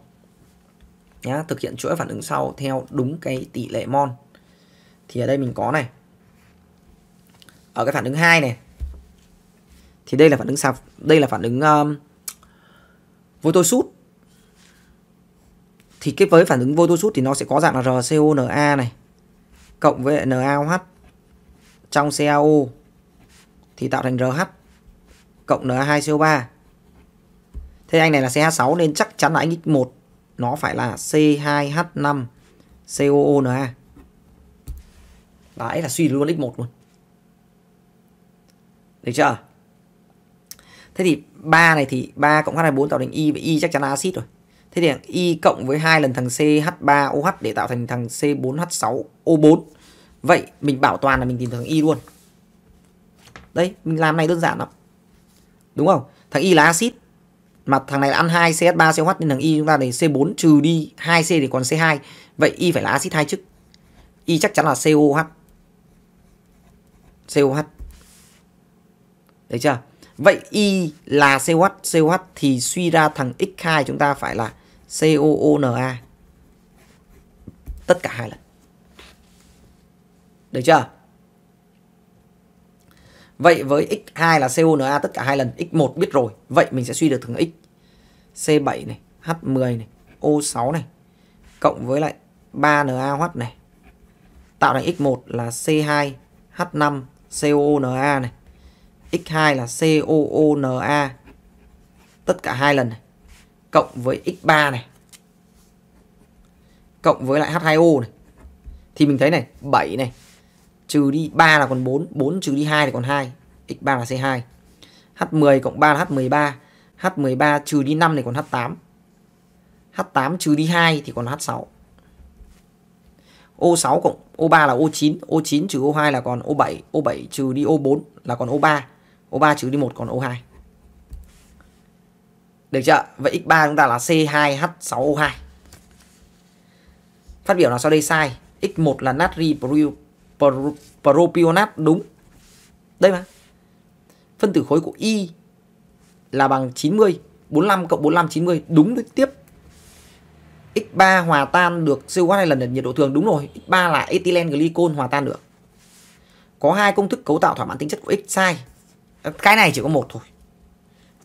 nhá thực hiện chuỗi phản ứng sau theo đúng cái tỷ lệ mol thì ở đây mình có này ở cái phản ứng 2 này thì đây là phản ứng sao đây là phản ứng um, sút thì cái với phản ứng vô sút thì nó sẽ có dạng là RCONA này cộng với NaOH trong CaO thì tạo thành RH cộng Na2CO3 Thế anh này là CH6 nên chắc chắn là anh X1 nó phải là C2H5 COONA. Đấy là suy luôn X1 luôn. Được chưa? Thế thì 3 này thì 3 cộng H24 tạo thành Y và Y chắc chắn là axit rồi. Thế thì Y cộng với hai lần thằng CH3OH để tạo thành thằng C4H6O4. Vậy mình bảo toàn là mình tìm thằng Y luôn. Đây, mình làm này đơn giản lắm. Đúng không? Thằng Y là axit mà thằng này là ăn 2 CH3 CH nên thằng Y chúng ta thì C4 trừ đi 2C thì còn C2. Vậy Y phải là axit hai chức. Y chắc chắn là COH. COH. Đấy chưa? Vậy Y là COH, COH thì suy ra thằng X2 chúng ta phải là COONA. Tất cả hai lần. Được chưa? Vậy với x2 là CONA tất cả hai lần, x1 biết rồi. Vậy mình sẽ suy được thằng x. C7 này, H10 này, O6 này, cộng với lại 3NaOH này. Tạo thành x1 là C2, H5, CONA này. X2 là COONA tất cả hai lần này. Cộng với x3 này. Cộng với lại H2O này. Thì mình thấy này, 7 này, trừ đi 3 là còn 4, 4 trừ đi 2 thì còn 2, x3 là C2. H10 cộng 3 là H13, H13 trừ đi 5 thì còn H8. H8 trừ đi 2 thì còn H6. O6 cộng O3 là O9, O9 trừ O2 là còn O7, O7 trừ đi O4 là còn O3, O3 trừ đi 1 còn O2. Được chưa? Vậy x3 chúng ta là C2H6O2. Phát biểu là sau đây sai. X1 là natri propionat đúng. Đây mà. Phân tử khối của Y là bằng 90, 45 cộng 45 90 đúng tiếp. X3 hòa tan được siêu quá hai lần ở nhiệt độ thường đúng rồi. X3 là ethylene glycol hòa tan được. Có hai công thức cấu tạo thỏa mãn tính chất của X sai. Cái này chỉ có một thôi.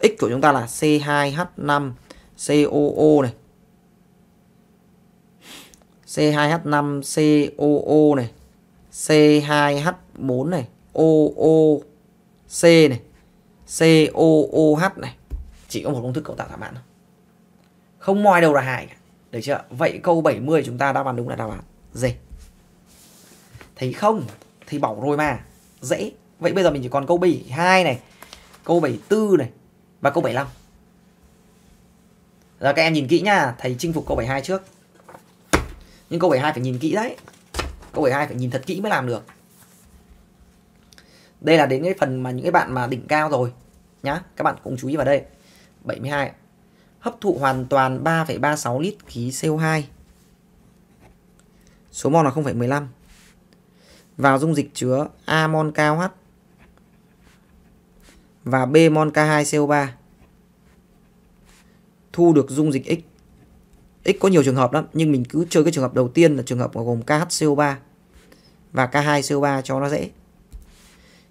X của chúng ta là C2H5COO này. C2H5COO này C2H4 này, OOC này, COOH này. Chỉ có một công thức cấu tạo thảm hạn thôi. Không moi đâu là hai cả. Được chưa? Vậy câu 70 chúng ta đáp án đúng là đáp án D. Thấy không? Thì bảo rồi mà. Dễ. Vậy bây giờ mình chỉ còn câu 72 này, câu 74 này và câu 75. Giờ các em nhìn kỹ nha, thầy chinh phục câu 72 trước. Nhưng câu 72 phải nhìn kỹ đấy. Câu 12 phải nhìn thật kỹ mới làm được. Đây là đến cái phần mà những cái bạn mà đỉnh cao rồi nhá. Các bạn cũng chú ý vào đây. 72. Hấp thụ hoàn toàn 3,36 lít khí CO2. Số mol là 0,15. Vào dung dịch chứa amon KH và B mon K2CO3. Thu được dung dịch X X có nhiều trường hợp lắm nhưng mình cứ chơi cái trường hợp đầu tiên là trường hợp gồm KHCO3 và K2CO3 cho nó dễ.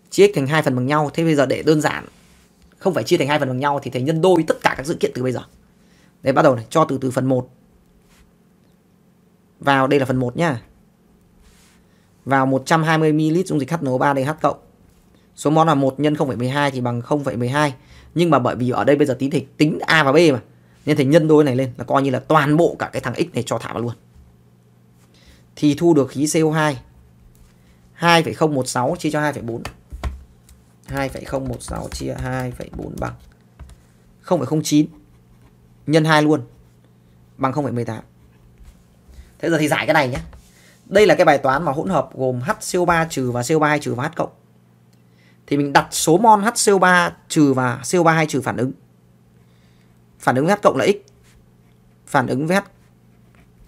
Chia x thành hai phần bằng nhau, thế bây giờ để đơn giản không phải chia thành hai phần bằng nhau thì thầy nhân đôi tất cả các dữ kiện từ bây giờ. Đây bắt đầu này, cho từ từ phần 1. Vào đây là phần 1 nhá. Vào 120 ml dung dịch HNO3 đây DH cộng. Số mol là 1 nhân 0,12 thì bằng 0,12. Nhưng mà bởi vì ở đây bây giờ tính thì tính A và B mà nên thầy nhân đôi này lên là coi như là toàn bộ cả cái thằng x này cho thả vào luôn thì thu được khí CO2 2,016 chia cho 2,4 2,016 chia 2,4 bằng 0,09 nhân 2 luôn bằng 0,18 thế giờ thì giải cái này nhé đây là cái bài toán mà hỗn hợp gồm HCO3 trừ và CO3 trừ và H cộng thì mình đặt số mol HCO3 trừ và CO3 trừ phản ứng phản ứng với h cộng là x phản ứng với h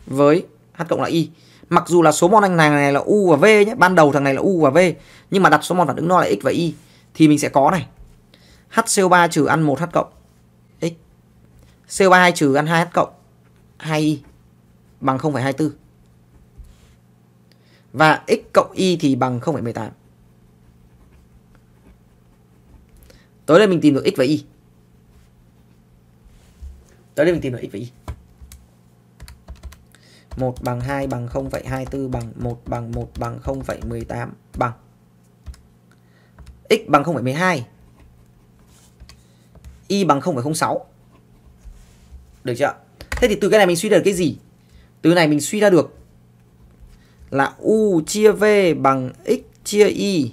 với h cộng là y mặc dù là số mol anh này này là u và v nhé ban đầu thằng này là u và v nhưng mà đặt số mol phản ứng nó là x và y thì mình sẽ có này HCO3 trừ ăn 1 H cộng x CO32 trừ ăn 2 H cộng 2y bằng 0,24 và x cộng y thì bằng 0,18 tới đây mình tìm được x và y Tới đây mình tìm được x và y. 1 bằng 2 bằng 0,24 bằng 1 bằng 1 bằng 0,18 bằng x bằng 0,12 y bằng 0,06 Được chưa? Thế thì từ cái này mình suy ra được cái gì? Từ này mình suy ra được là u chia v bằng x chia y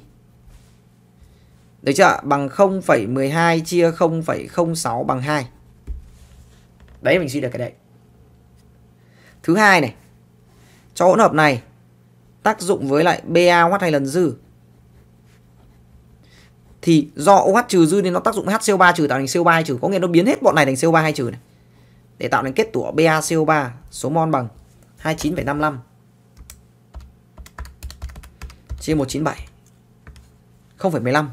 Được chưa? Bằng 0,12 chia 0,06 bằng 2 Đấy mình suy được cái đấy. Thứ hai này, cho hỗn hợp này tác dụng với lại BA OH hay lần dư thì do OH trừ dư nên nó tác dụng HCO3 trừ tạo thành CO3 hay trừ có nghĩa nó biến hết bọn này thành CO3 hay trừ này để tạo thành kết tủa BaCO3 số mol bằng 29,55 chia 197 0,15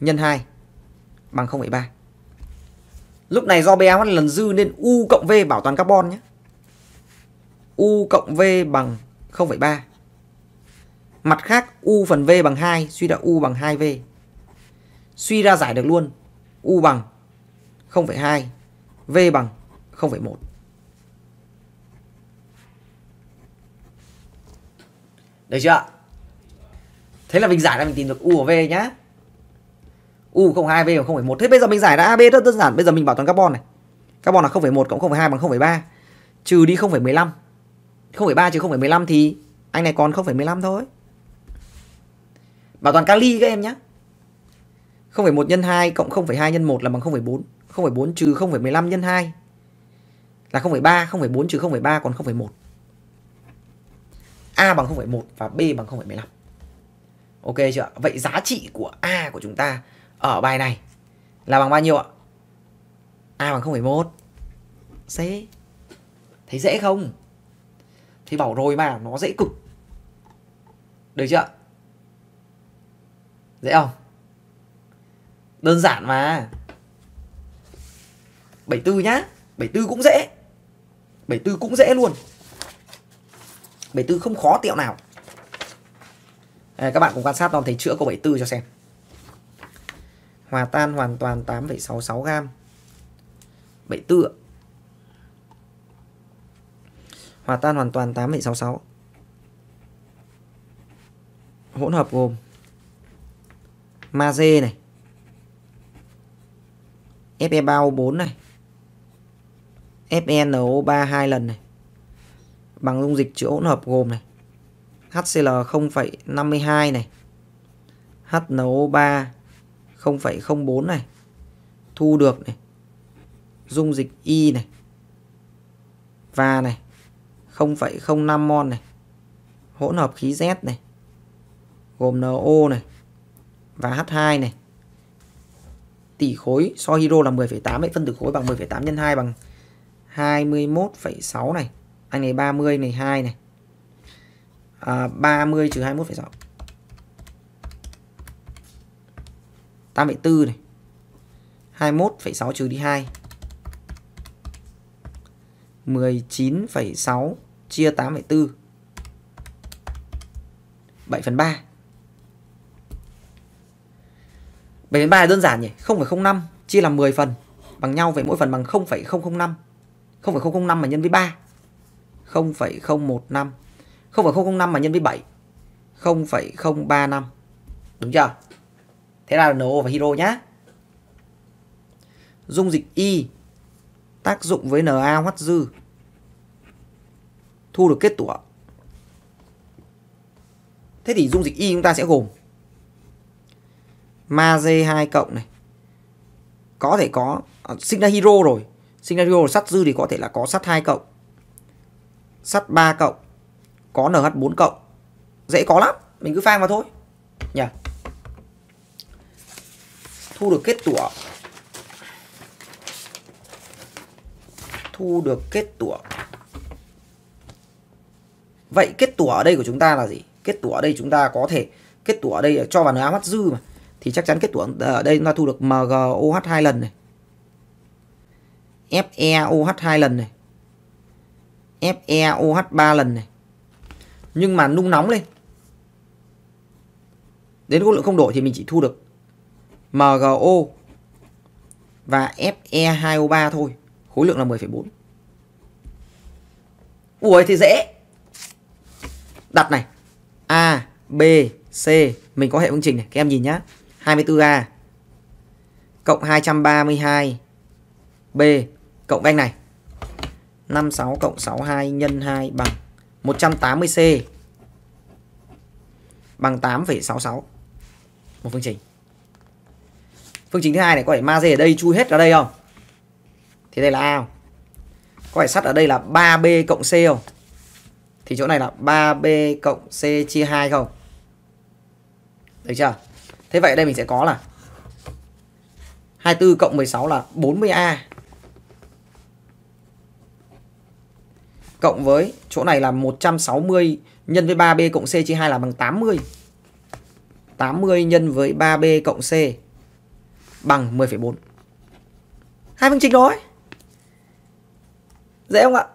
nhân 2 bằng 0,3 Lúc này do BAH lần dư nên U cộng V bảo toàn carbon nhé. U cộng V bằng 0,3. Mặt khác U phần V bằng 2, suy ra U bằng 2V. Suy ra giải được luôn. U bằng 0,2, V bằng 0,1. Được chưa ạ? Thế là mình giải ra mình tìm được U của V nhá. U02 không V bằng 0,1 Thế bây giờ mình giải ra AB rất đơn giản Bây giờ mình bảo toàn carbon này Carbon là 0,1 cộng 0,2 bằng 0,3 Trừ đi 0,15 0,3 trừ 0,15 thì anh này còn 0,15 thôi Bảo toàn kali các em nhé 0,1 nhân 2 cộng 0,2 nhân 1 là bằng 0,4 0,4 trừ 0,15 nhân 2 là 0,3 0,4 trừ 0,3 còn 0,1 A bằng 0,1 và B bằng 0,15 Ok chưa? Vậy giá trị của A của chúng ta ở bài này là bằng bao nhiêu ạ? A bằng 0,1 C Thấy dễ không? Thì bảo rồi mà nó dễ cực Được chưa? Dễ không? Đơn giản mà 74 nhá 74 cũng dễ 74 cũng dễ luôn 74 không khó tiệu nào à, Các bạn cùng quan sát non thấy chữa câu 74 cho xem hòa tan hoàn toàn 8,66 gram. 74 ạ. Hòa tan hoàn toàn 8,66. Hỗn hợp gồm magie này, Fe3O4 này, FeNO3 2 lần này. Bằng dung dịch chứa hỗn hợp gồm này HCl 0,52 này, HNO3 0,04 này thu được này dung dịch y này và này 0,05 mol này hỗn hợp khí Z này gồm NO này và H2 này tỷ khối so hydro là 10,8 vậy phân tử khối bằng 10,8 nhân 2 bằng 21,6 này anh này 30 này 2 này à, 30 trừ 21,6 8,4 này. 21,6 trừ đi 2. 19,6 chia 8,4. 7 phần 3. 7 phần 3 là đơn giản nhỉ? 0,05 chia làm 10 phần. Bằng nhau vậy mỗi phần bằng 0,005. 0,005 mà nhân với 3. 0,015. 0,005 mà nhân với 7. 0,035. Đúng chưa? Thế là NO và hydro nhá. Dung dịch Y tác dụng với Na hoắt dư thu được kết tủa. Thế thì dung dịch Y chúng ta sẽ gồm magie 2 cộng này. Có thể có à, ra hydro rồi. sinh ra hydro sắt dư thì có thể là có sắt 2 cộng. Sắt 3 cộng. Có NH4 cộng. Dễ có lắm, mình cứ phang vào thôi. Nhỉ? Yeah thu được kết tủa thu được kết tủa vậy kết tủa ở đây của chúng ta là gì kết tủa ở đây chúng ta có thể kết tủa ở đây cho vào mắt dư mà thì chắc chắn kết tủa ở đây chúng ta thu được MgOH hai lần này FeOH hai lần này FeOH 3 lần này. Nhưng mà nung nóng lên. Đến khối lượng không đổi thì mình chỉ thu được MgO và Fe2O3 thôi. Khối lượng là 10,4. Ui thì dễ. Đặt này. A, B, C. Mình có hệ phương trình này. Các em nhìn nhá. 24A cộng 232 B cộng bên này 56 cộng 62 nhân 2 bằng 180C bằng 8,66 một phương trình phương trình thứ hai này có phải magie ở đây chui hết ra đây không thì đây là a không? có phải sắt ở đây là 3b cộng c không thì chỗ này là 3b cộng c chia 2 không được chưa thế vậy đây mình sẽ có là 24 cộng 16 là 40a cộng với chỗ này là 160 nhân với 3b cộng c chia 2 là bằng 80. 80 nhân với 3b cộng c bằng 10,4. Hai phương trình đó ấy. Dễ không ạ?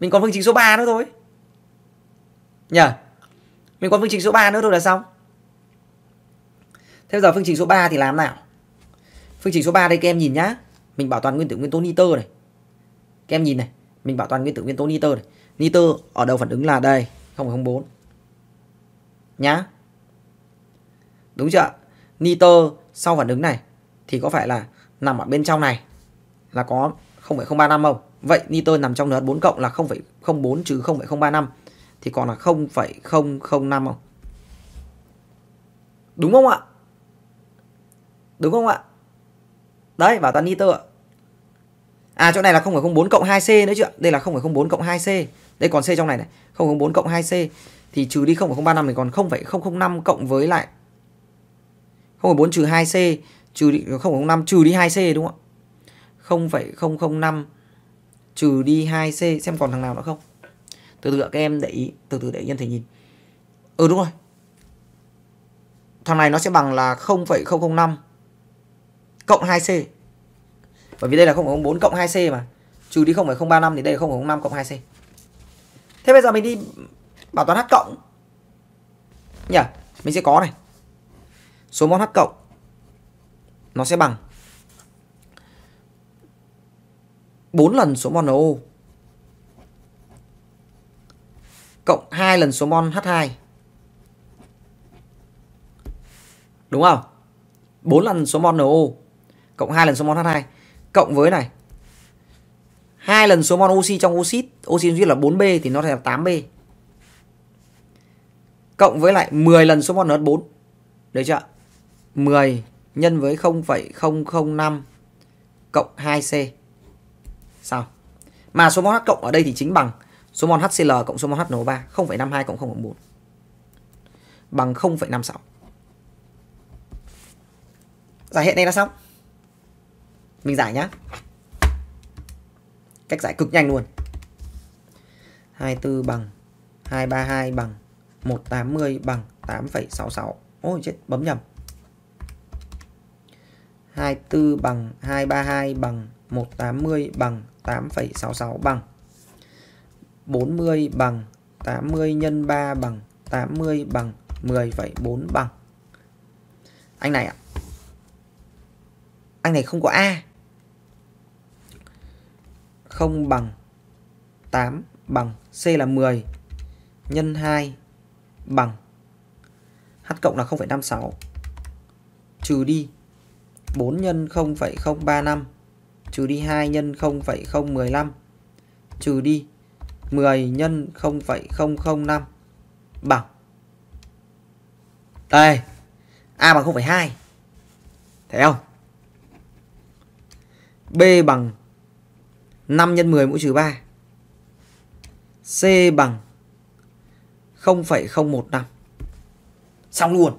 Mình còn phương trình số 3 nữa thôi. Nhờ? Mình còn phương trình số 3 nữa thôi là xong. Thế bây giờ phương trình số 3 thì làm nào? Phương trình số 3 đây các em nhìn nhá. Mình bảo toàn nguyên tử nguyên tố nitơ này. Các em nhìn này, mình bảo toàn nguyên tử nguyên tố nitơ này. Nitơ ở đầu phản ứng là đây, 0,04. Nhá. Đúng chưa ạ? nitơ sau phản ứng này thì có phải là nằm ở bên trong này là có 0,035 không? Vậy nitơ nằm trong NH4 cộng là 0,04 trừ 0,035 thì còn là 0,005 không? Đúng không ạ? Đúng không ạ? Đấy, bảo toàn nitơ ạ. À chỗ này là 0,04 cộng 2C nữa chứ ạ. Đây là 0,04 cộng 2C. Đây còn C trong này này. 0,04 cộng 2C. Thì trừ đi 0,035 thì còn 0,005 cộng với lại 0,4 trừ 2C trừ đi 0,05 trừ đi 2C đúng không ạ? 005 trừ đi 2C xem còn thằng nào nữa không? Từ từ các em để ý, từ từ để nhân thể nhìn. Ừ đúng rồi. Thằng này nó sẽ bằng là 0,005 cộng 2C. Bởi vì đây là 0,04 cộng 2C mà. Trừ đi 0,035 thì đây là 0,05 cộng 2C. Thế bây giờ mình đi bảo toán h cộng. Nhỉ? Mình sẽ có này số mol H cộng nó sẽ bằng 4 lần số mol NO cộng 2 lần số mol H2. Đúng không? 4 lần số mol NO cộng 2 lần số mol H2 cộng với này. 2 lần số mol oxy trong oxit, oxy viết là 4B thì nó sẽ là 8B. Cộng với lại 10 lần số mol NH4. đấy chưa ạ? 10 nhân với 0,005 cộng 2C. Sao? Mà số mol H cộng ở đây thì chính bằng số mol HCl cộng số mol HNO3 0,52 cộng 0,4 bằng 0,56. Giải hệ này là xong. Mình giải nhá. Cách giải cực nhanh luôn. 24 bằng 232 bằng 180 bằng 8,66. Ôi chết, bấm nhầm. 24 bằng 232 bằng 180 bằng 8,66 bằng 40 bằng 80 nhân 3 bằng 80 bằng 10,4 bằng Anh này ạ Anh này không có A không bằng 8 bằng C là 10 nhân 2 bằng H cộng là 0,56 trừ đi 4 nhân 0,035 trừ đi 2 nhân 0,015 trừ đi 10 nhân 0,005 bằng đây A bằng 0,2 thấy không B bằng 5 nhân 10 mũ trừ 3 C bằng 0,015 xong luôn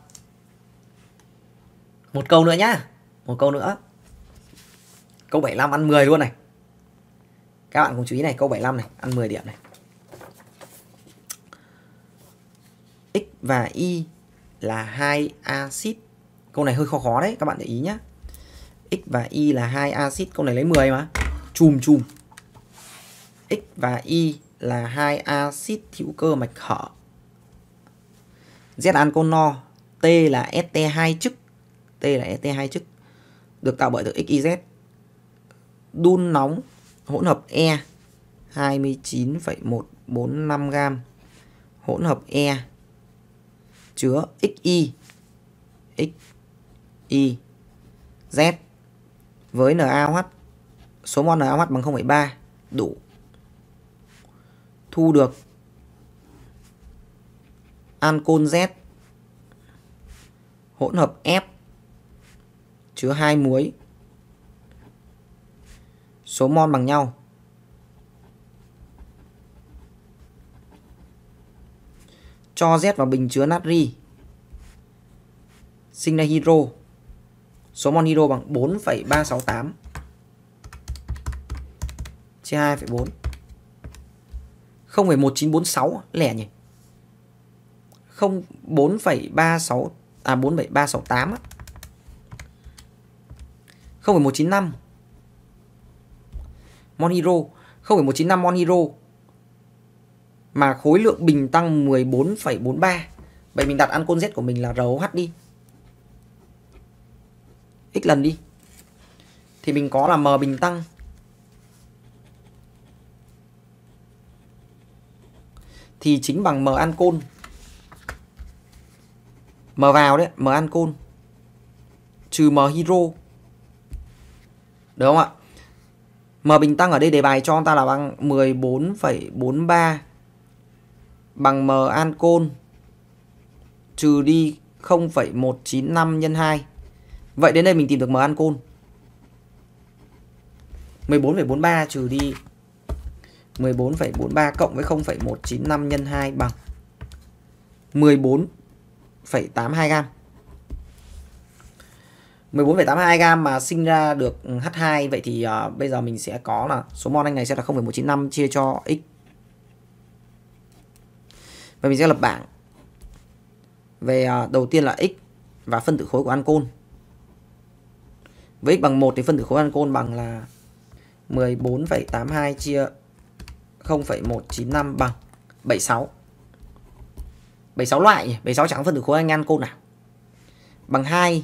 Một câu nữa nhá. Một câu nữa. Câu 75 ăn 10 luôn này. Các bạn cùng chú ý này, câu 75 này, ăn 10 điểm này. X và Y là hai axit. Câu này hơi khó khó đấy, các bạn để ý nhá. X và Y là hai axit, câu này lấy 10 mà. Chùm chùm. X và Y là hai axit hữu cơ mạch hở. Z ancon no, T là ST2 chức T là ET2 chức được tạo bởi thực XYZ. Đun nóng hỗn hợp E 29,145 gram hỗn hợp E chứa XY XY Z với NaOH số mol NaOH bằng 0,3 đủ thu được ancol Z hỗn hợp F chứa hai muối số mol bằng nhau. Cho Z vào bình chứa natri. Sinh ra hydro. Số mol hydro bằng 4,368 chia 2,4. 0,1946 lẻ nhỉ. 0 4,36 à 4,368 á. 0.195 Monhiro 0.195 Monhiro mà khối lượng bình tăng 14,43 Vậy mình đặt ăn Ancon Z của mình là ROH đi X lần đi Thì mình có là M bình tăng Thì chính bằng M ăn côn, M vào đấy, M ăn côn, Trừ M Hero đúng không ạ? M bình tăng ở đây đề bài cho chúng ta là bằng 14,43 bằng M ancol trừ đi 0,195 nhân 2. Vậy đến đây mình tìm được M ancol. 14,43 trừ đi 14,43 cộng với 0,195 nhân 2 bằng 14,82 gam 14,82 gam mà sinh ra được H2 vậy thì uh, bây giờ mình sẽ có là số mol anh này sẽ là 0,195 chia cho x. Và mình sẽ lập bảng về uh, đầu tiên là x và phân tử khối của ancol. Với x bằng 1 thì phân tử khối ancol bằng là 14,82 chia 0,195 bằng 76. 76 loại nhỉ, 76 chẳng phân tử khối ancol nào. Bằng 2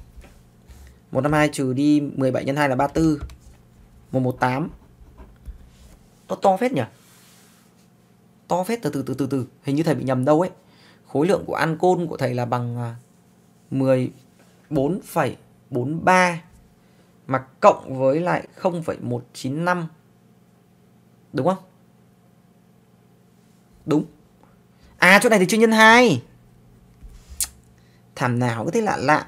152 trừ đi 17 nhân 2 là 34 118 Nó to phết nhỉ To phết từ từ từ từ từ Hình như thầy bị nhầm đâu ấy Khối lượng của ancol của thầy là bằng 14,43 à, Mà cộng với lại 0,195 Đúng không? Đúng À chỗ này thì chưa nhân 2 Thảm nào cứ thế lạ lạ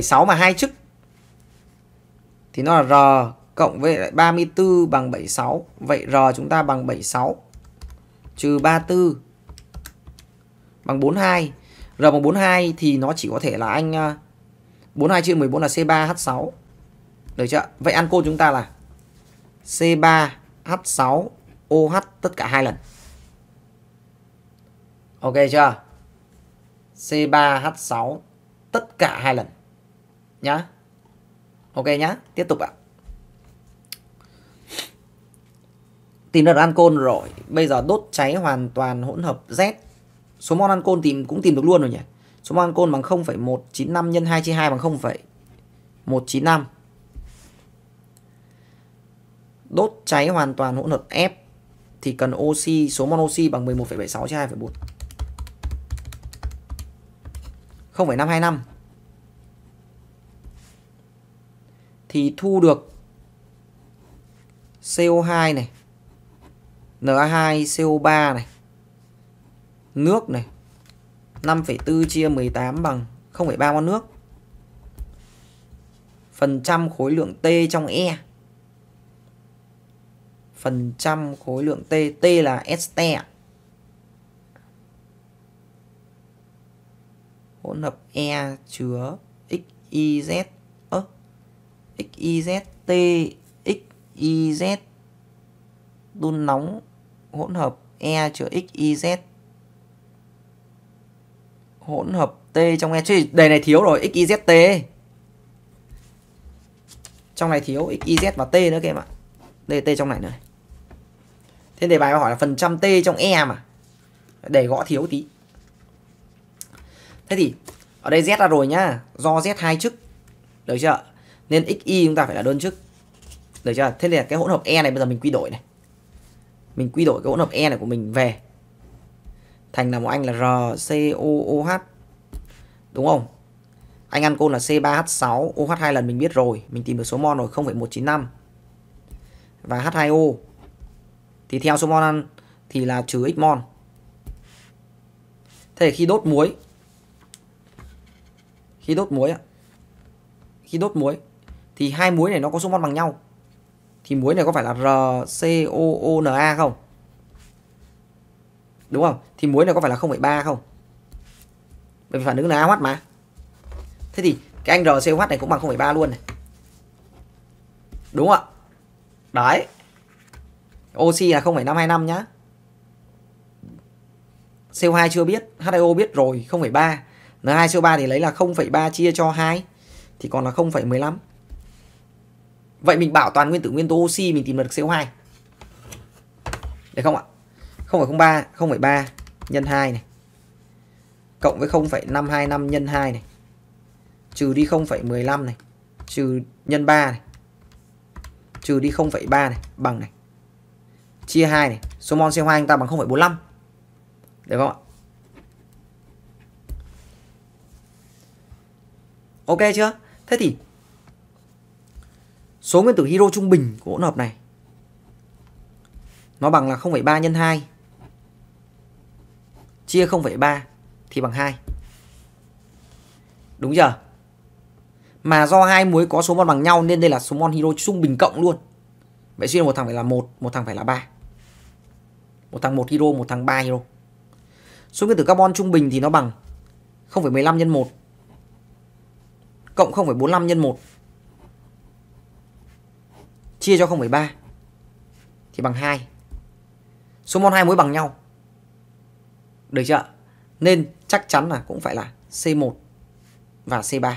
76 mà hai chức thì nó là r cộng với lại 34 bằng 76. Vậy r chúng ta bằng 76 trừ 34 bằng 42. R bằng 42 thì nó chỉ có thể là anh 42 chia 14 là C3H6. Được chưa? Vậy ăn cô chúng ta là C3H6OH tất cả hai lần. Ok chưa? C3H6 tất cả hai lần nhá ok nhá tiếp tục ạ tìm được ancol rồi bây giờ đốt cháy hoàn toàn hỗn hợp z số mol ancol tìm cũng tìm được luôn rồi nhỉ số mol ancol bằng 0,195 nhân 2 chia 2 bằng 0,195 đốt cháy hoàn toàn hỗn hợp F thì cần oxy số mol oxy bằng 11,76 chia 2,4 0,525 thì thu được CO2 này, Na2CO3 này, nước này, 5,4 chia 18 bằng 0,3 mol nước. Phần trăm khối lượng T trong E. Phần trăm khối lượng T, T là este. Hỗn hợp E chứa XYZ XYT XYZ đun nóng hỗn hợp E chứa XYZ hỗn hợp T trong E chứ đề này thiếu rồi XYZT trong này thiếu XYZ và T nữa kìa em ạ đây T trong này nữa thế đề bài hỏi là phần trăm T trong E mà để gõ thiếu tí thế thì ở đây Z ra rồi nhá do Z hai chức được chưa nên xy chúng ta phải là đơn chức được chưa thế là cái hỗn hợp e này bây giờ mình quy đổi này mình quy đổi cái hỗn hợp e này của mình về thành là một anh là rcooh đúng không anh ăn côn là C3H6 OH hai lần mình biết rồi mình tìm được số mol rồi 0,195 và H2O thì theo số mol ăn thì là trừ x mol thế khi đốt muối khi đốt muối ạ, khi đốt muối thì hai muối này nó có số mol bằng nhau thì muối này có phải là RCOONA không? Đúng không? Thì muối này có phải là 0,3 không? Bởi vì phản ứng là AH mà. Thế thì cái anh RCOH này cũng bằng 0,3 luôn này. Đúng không ạ? Đấy. Oxy là 0,525 nhá. CO2 chưa biết, H2O biết rồi, 0,3. N2CO3 thì lấy là 0,3 chia cho 2 thì còn là 0,15. Vậy mình bảo toàn nguyên tử nguyên tố oxy mình tìm được CO2. Được không ạ? 0,03, 0,3 nhân 2 này. Cộng với 0,525 nhân 2 này. Trừ đi 0,15 này. Trừ nhân 3 này. Trừ đi 0,3 này. Bằng này. Chia 2 này. Số mol CO2 chúng ta bằng 0,45. Được không ạ? Ok chưa? Thế thì số nguyên tử hydro trung bình của hỗn hợp này nó bằng là 0,3 nhân 2 chia 0,3 thì bằng 2. Đúng chưa? Mà do hai muối có số mol bằng nhau nên đây là số mol hydro trung bình cộng luôn. Vậy suy ra một thằng phải là 1, một thằng phải là 3. Một thằng 1 hydro, một thằng 3 hydro. Số nguyên tử carbon trung bình thì nó bằng 0,15 nhân 1 cộng 0,45 nhân 1 chia cho 0,3 thì bằng 2. Số mol 2 muối bằng nhau. Được chưa? Nên chắc chắn là cũng phải là C1 và C3.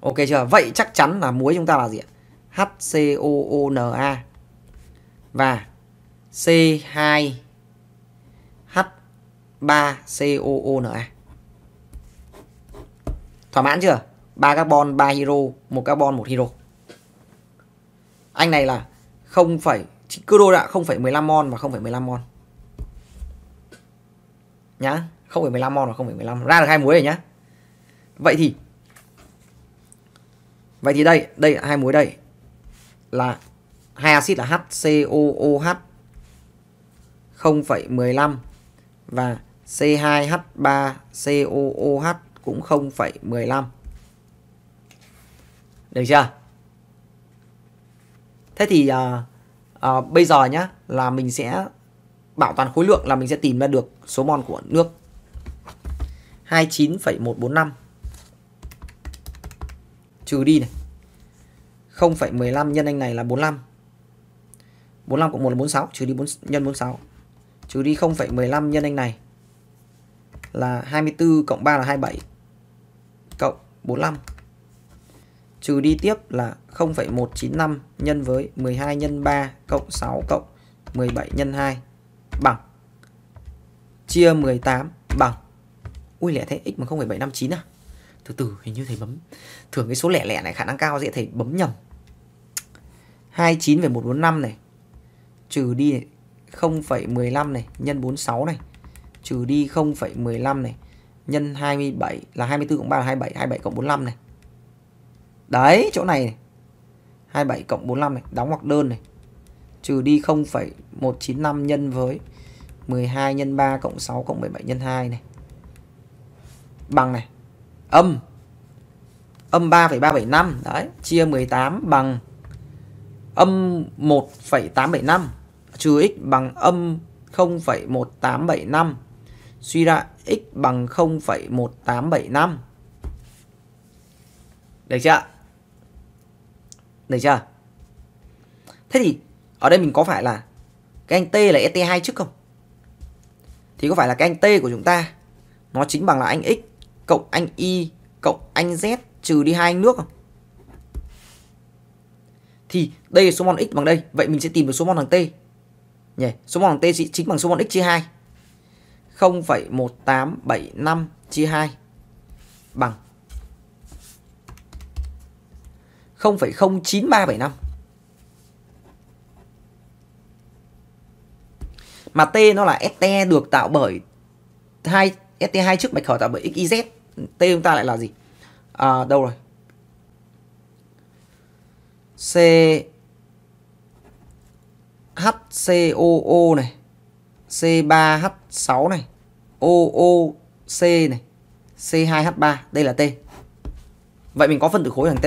Ok chưa? Vậy chắc chắn là muối chúng ta là gì ạ? HCOONA và C2H3COONA. Thỏa mãn chưa? 3 carbon, 3 hydro, 1 carbon, 1 hydro anh này là không 0, cứ đô đạ 0,15 mon và không phải 0,15 mon nhá 0,15 mon và không phải 0,15 ra được hai muối rồi nhá vậy thì vậy thì đây đây hai muối đây là hai axit là HCOOH 0,15 và C2H3COOH cũng 0,15 được chưa thế thì uh, uh, bây giờ nhá là mình sẽ bảo toàn khối lượng là mình sẽ tìm ra được số mol của nước 29,145 trừ đi này 0,15 nhân anh này là 45 45 cộng 1 là 46 trừ đi 4 nhân 46 trừ đi 0,15 nhân anh này là 24 cộng 3 là 27 cộng 45 trừ đi tiếp là 0,195 nhân với 12 nhân 3 cộng 6 cộng 17 nhân 2 bằng chia 18 bằng Ui lẽ thế x mà 0,759 à? Từ từ hình như thầy bấm thường cái số lẻ lẻ này khả năng cao dễ thầy bấm nhầm. 29,145 này trừ đi 0,15 này nhân 46 này trừ đi 0,15 này nhân 27 là 24 cộng 3 là 27, 27 cộng 45 này Đấy chỗ này, này. 27 cộng 45 này Đóng hoặc đơn này Trừ đi 0,195 nhân với 12 nhân 3 cộng 6 cộng 17 nhân 2 này Bằng này Âm Âm 3,375 Đấy Chia 18 bằng Âm 1,875 Trừ x bằng âm 0,1875 Suy ra x bằng 0,1875 Được chưa ạ? Được chưa? Thế thì ở đây mình có phải là cái anh T là ET2 trước không? Thì có phải là cái anh T của chúng ta nó chính bằng là anh X cộng anh Y cộng anh Z trừ đi hai anh nước không? Thì đây là số mol x bằng đây, vậy mình sẽ tìm được số mol thằng T. Nhỉ, số mol thằng T chính bằng số mol x chia 2. 0,1875 chia 2 bằng 0,09375. Mà T nó là ST được tạo bởi hai ST hai trước mạch khởi tạo bởi XYZ. T chúng ta lại là gì? À, đâu rồi? C HCOO này, C3H6 này, OOC này, C2H3, đây là T. Vậy mình có phân tử khối hàng T.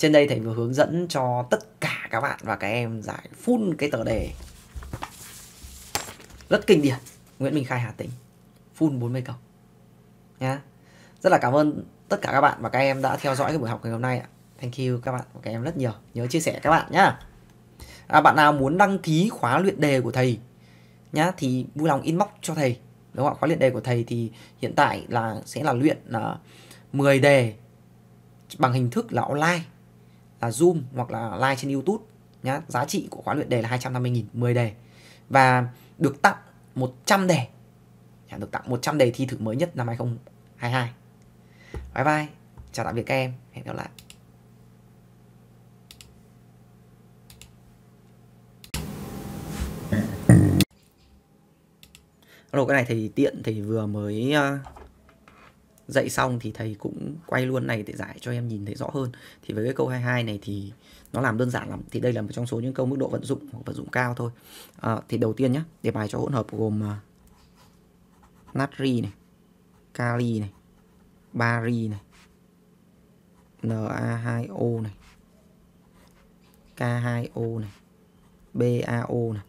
Trên đây thầy vừa hướng dẫn cho tất cả các bạn và các em giải phun cái tờ đề. Rất kinh điển. Nguyễn Minh Khai Hà Tĩnh. phun 40 câu. Nhá. Rất là cảm ơn tất cả các bạn và các em đã theo dõi cái buổi học ngày hôm nay ạ. Thank you các bạn và các em rất nhiều. Nhớ chia sẻ các bạn nhá. À, bạn nào muốn đăng ký khóa luyện đề của thầy nhá thì vui lòng inbox cho thầy. Đúng không ạ? Khóa luyện đề của thầy thì hiện tại là sẽ là luyện là 10 đề bằng hình thức là online là Zoom hoặc là like trên YouTube nhá. Giá trị của khóa luyện đề là 250.000 10 đề và được tặng 100 đề. Nhá, dạ, được tặng 100 đề thi thử mới nhất năm 2022. Bye bye. Chào tạm biệt các em. Hẹn gặp lại. Alo cái này thầy tiện thầy vừa mới uh, dạy xong thì thầy cũng quay luôn này để giải cho em nhìn thấy rõ hơn thì với cái câu 22 này thì nó làm đơn giản lắm thì đây là một trong số những câu mức độ vận dụng hoặc vận dụng cao thôi à, thì đầu tiên nhé đề bài cho hỗn hợp gồm uh, natri này kali này bari này Na2O này K2O này BaO này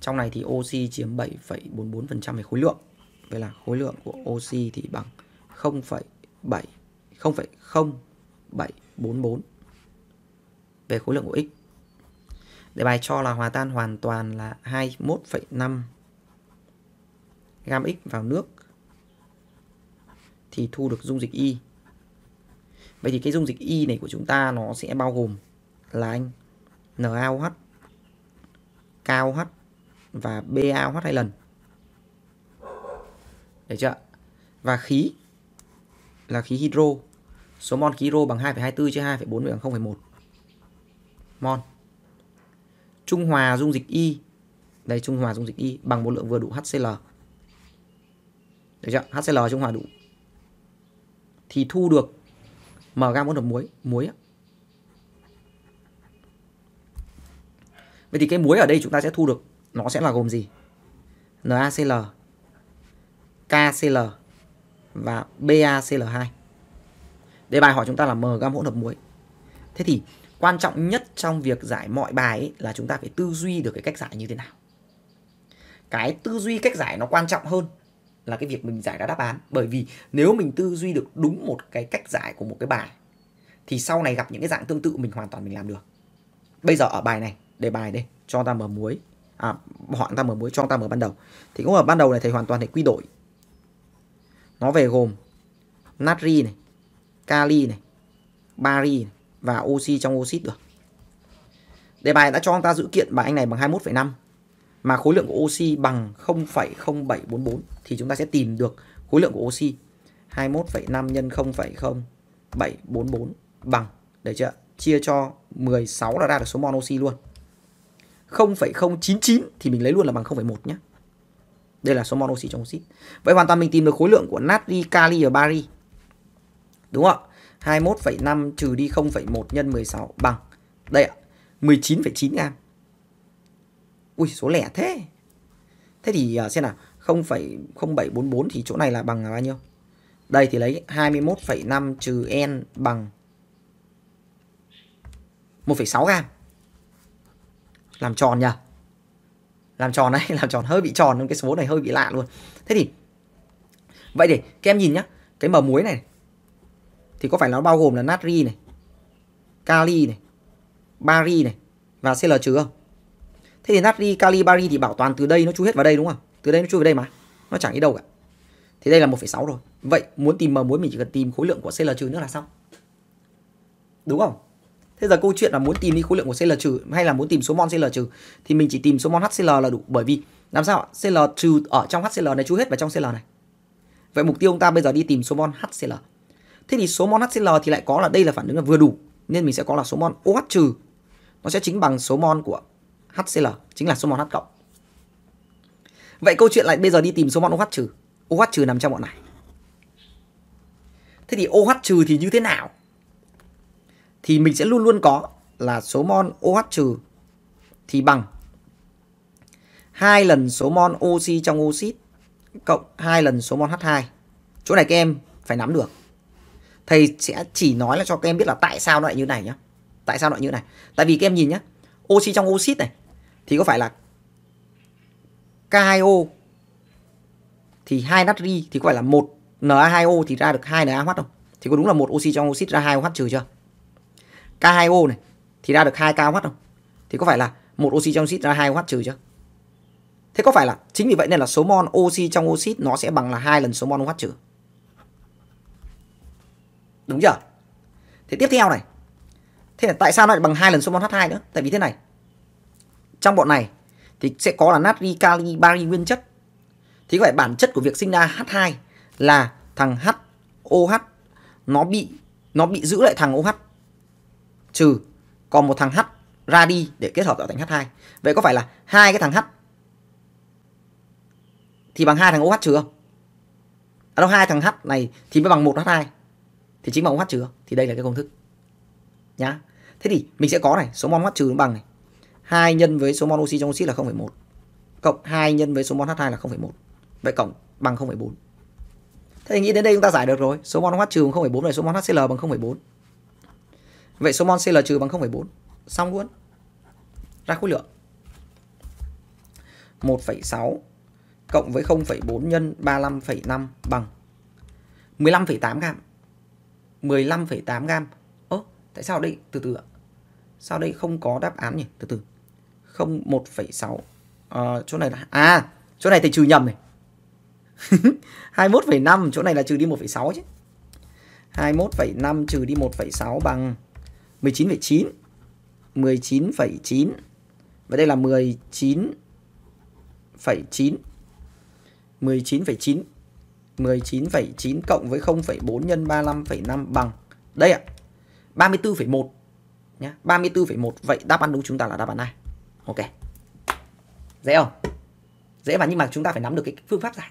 trong này thì oxy chiếm 7,44% về khối lượng Vậy là khối lượng của oxy thì bằng 0,7 0,0744 về khối lượng của x. Đề bài cho là hòa tan hoàn toàn là 21,5 gam x vào nước thì thu được dung dịch y. Vậy thì cái dung dịch y này của chúng ta nó sẽ bao gồm là anh NaOH, KOH và BaOH hai lần. Được chưa? Và khí là khí hydro. Số mol khí hydro bằng 2,24 chia 2,40 bằng 0,1 mol. Trung hòa dung dịch Y. Đây trung hòa dung dịch Y bằng một lượng vừa đủ HCl. Được chưa? HCl trung hòa đủ. Thì thu được m gam hỗn hợp muối, muối Vậy thì cái muối ở đây chúng ta sẽ thu được nó sẽ là gồm gì? NaCl, KCl và BACL2. Đề bài hỏi chúng ta là M gam hỗn hợp muối. Thế thì quan trọng nhất trong việc giải mọi bài ấy là chúng ta phải tư duy được cái cách giải như thế nào. Cái tư duy cách giải nó quan trọng hơn là cái việc mình giải ra đáp án bởi vì nếu mình tư duy được đúng một cái cách giải của một cái bài thì sau này gặp những cái dạng tương tự mình hoàn toàn mình làm được. Bây giờ ở bài này, đề bài đây, cho ta mở muối. À, họ ta mở muối cho ta mở ban đầu. Thì cũng ở ban đầu này thầy hoàn toàn thầy quy đổi nó về gồm natri này kali này bari này, và oxy trong oxit được đề bài đã cho ta giữ kiện bài anh này bằng 21,5 mà khối lượng của oxy bằng 0,0744 thì chúng ta sẽ tìm được khối lượng của oxy 21,5 nhân 0,0744 bằng đấy chưa chia cho 16 là ra được số mol oxy luôn 0,099 thì mình lấy luôn là bằng 0,1 nhé đây là số mol oxy trong oxit. Vậy hoàn toàn mình tìm được khối lượng của natri kali ở bari. Đúng không 21,5 trừ đi 0,1 nhân 16 bằng đây ạ, 19,9 gam. Ui số lẻ thế. Thế thì à, xem nào, 0,0744 thì chỗ này là bằng bao nhiêu? Đây thì lấy 21,5 trừ n bằng 1,6 gam. Làm tròn nhỉ? làm tròn đấy *laughs* làm tròn hơi bị tròn nên cái số này hơi bị lạ luôn thế thì vậy thì các em nhìn nhá cái mờ muối này thì có phải nó bao gồm là natri này kali này bari này và cl trừ không thế thì natri kali bari thì bảo toàn từ đây nó chui hết vào đây đúng không từ đây nó chui vào đây mà nó chẳng đi đâu cả thì đây là 1,6 rồi vậy muốn tìm mờ muối mình chỉ cần tìm khối lượng của cl trừ nữa là xong đúng không Thế giờ câu chuyện là muốn tìm đi khối lượng của CL trừ hay là muốn tìm số mol CL trừ thì mình chỉ tìm số mol HCl là đủ bởi vì làm sao ạ? CL trừ ở trong HCl này chú hết vào trong CL này. Vậy mục tiêu chúng ta bây giờ đi tìm số mol HCl. Thế thì số mol HCl thì lại có là đây là phản ứng là vừa đủ nên mình sẽ có là số mol OH trừ nó sẽ chính bằng số mol của HCl chính là số mol H cộng. Vậy câu chuyện lại bây giờ đi tìm số mol OH trừ. OH trừ nằm trong bọn này. Thế thì OH trừ thì như thế nào? thì mình sẽ luôn luôn có là số mol OH trừ thì bằng hai lần số mol oxy trong oxit cộng hai lần số mol H2. Chỗ này các em phải nắm được. Thầy sẽ chỉ nói là cho các em biết là tại sao nó lại như này nhá. Tại sao nó lại như này? Tại vì các em nhìn nhá, oxy trong oxit này thì có phải là K2O thì hai natri thì có phải là một Na2O thì ra được hai NaOH không? Thì có đúng là một oxy trong oxit ra hai OH trừ chưa? K2O này thì ra được 2 kW không? Thì có phải là một oxy trong oxit ra 2 W trừ chưa? Thế có phải là chính vì vậy nên là số mol oxy trong oxit nó sẽ bằng là hai lần số mol W trừ. Đúng chưa? Thế tiếp theo này. Thế là tại sao nó lại bằng hai lần số mol H2 nữa? Tại vì thế này. Trong bọn này thì sẽ có là natri kali bari nguyên chất. Thì có phải bản chất của việc sinh ra H2 là thằng HOH nó bị nó bị giữ lại thằng OH trừ còn một thằng h ra đi để kết hợp tạo thành h2. Vậy có phải là hai cái thằng h thì bằng hai thằng OH trừ không? À đâu hai thằng h này thì mới bằng một h 2 Thì chính bằng OH trừ Thì đây là cái công thức. Nhá. Thế thì mình sẽ có này, số mol OH trừ bằng này. 2 nhân với số mol oxy trong oxit là 0,1. Cộng 2 nhân với số mol H2 là 0,1. Vậy cộng bằng 0,4. Thế thì nghĩ đến đây chúng ta giải được rồi. Số mol OH trừ bằng 0,4 này, số mol HCl bằng 0,4. Vậy số mol CL trừ bằng 0,4. Xong luôn. Ra khối lượng. 1,6 cộng với 0,4 nhân 35,5 bằng 15,8 gram. 15,8 gam Ơ, tại sao đây từ từ ạ? Sao đây không có đáp án nhỉ? Từ từ. 0 1,6. À, chỗ này là à, chỗ này thì trừ nhầm này. 21,5 *laughs* chỗ này là trừ đi 1,6 chứ. 21,5 trừ đi 1,6 bằng 19,9 19,9 Và đây là 19,9 19,9 chín cộng với 0,4 nhân 35,5 bằng Đây ạ à, 34,1 nhá 34,1 Vậy đáp án đúng chúng ta là đáp án này Ok Dễ không? Dễ mà nhưng mà chúng ta phải nắm được cái phương pháp giải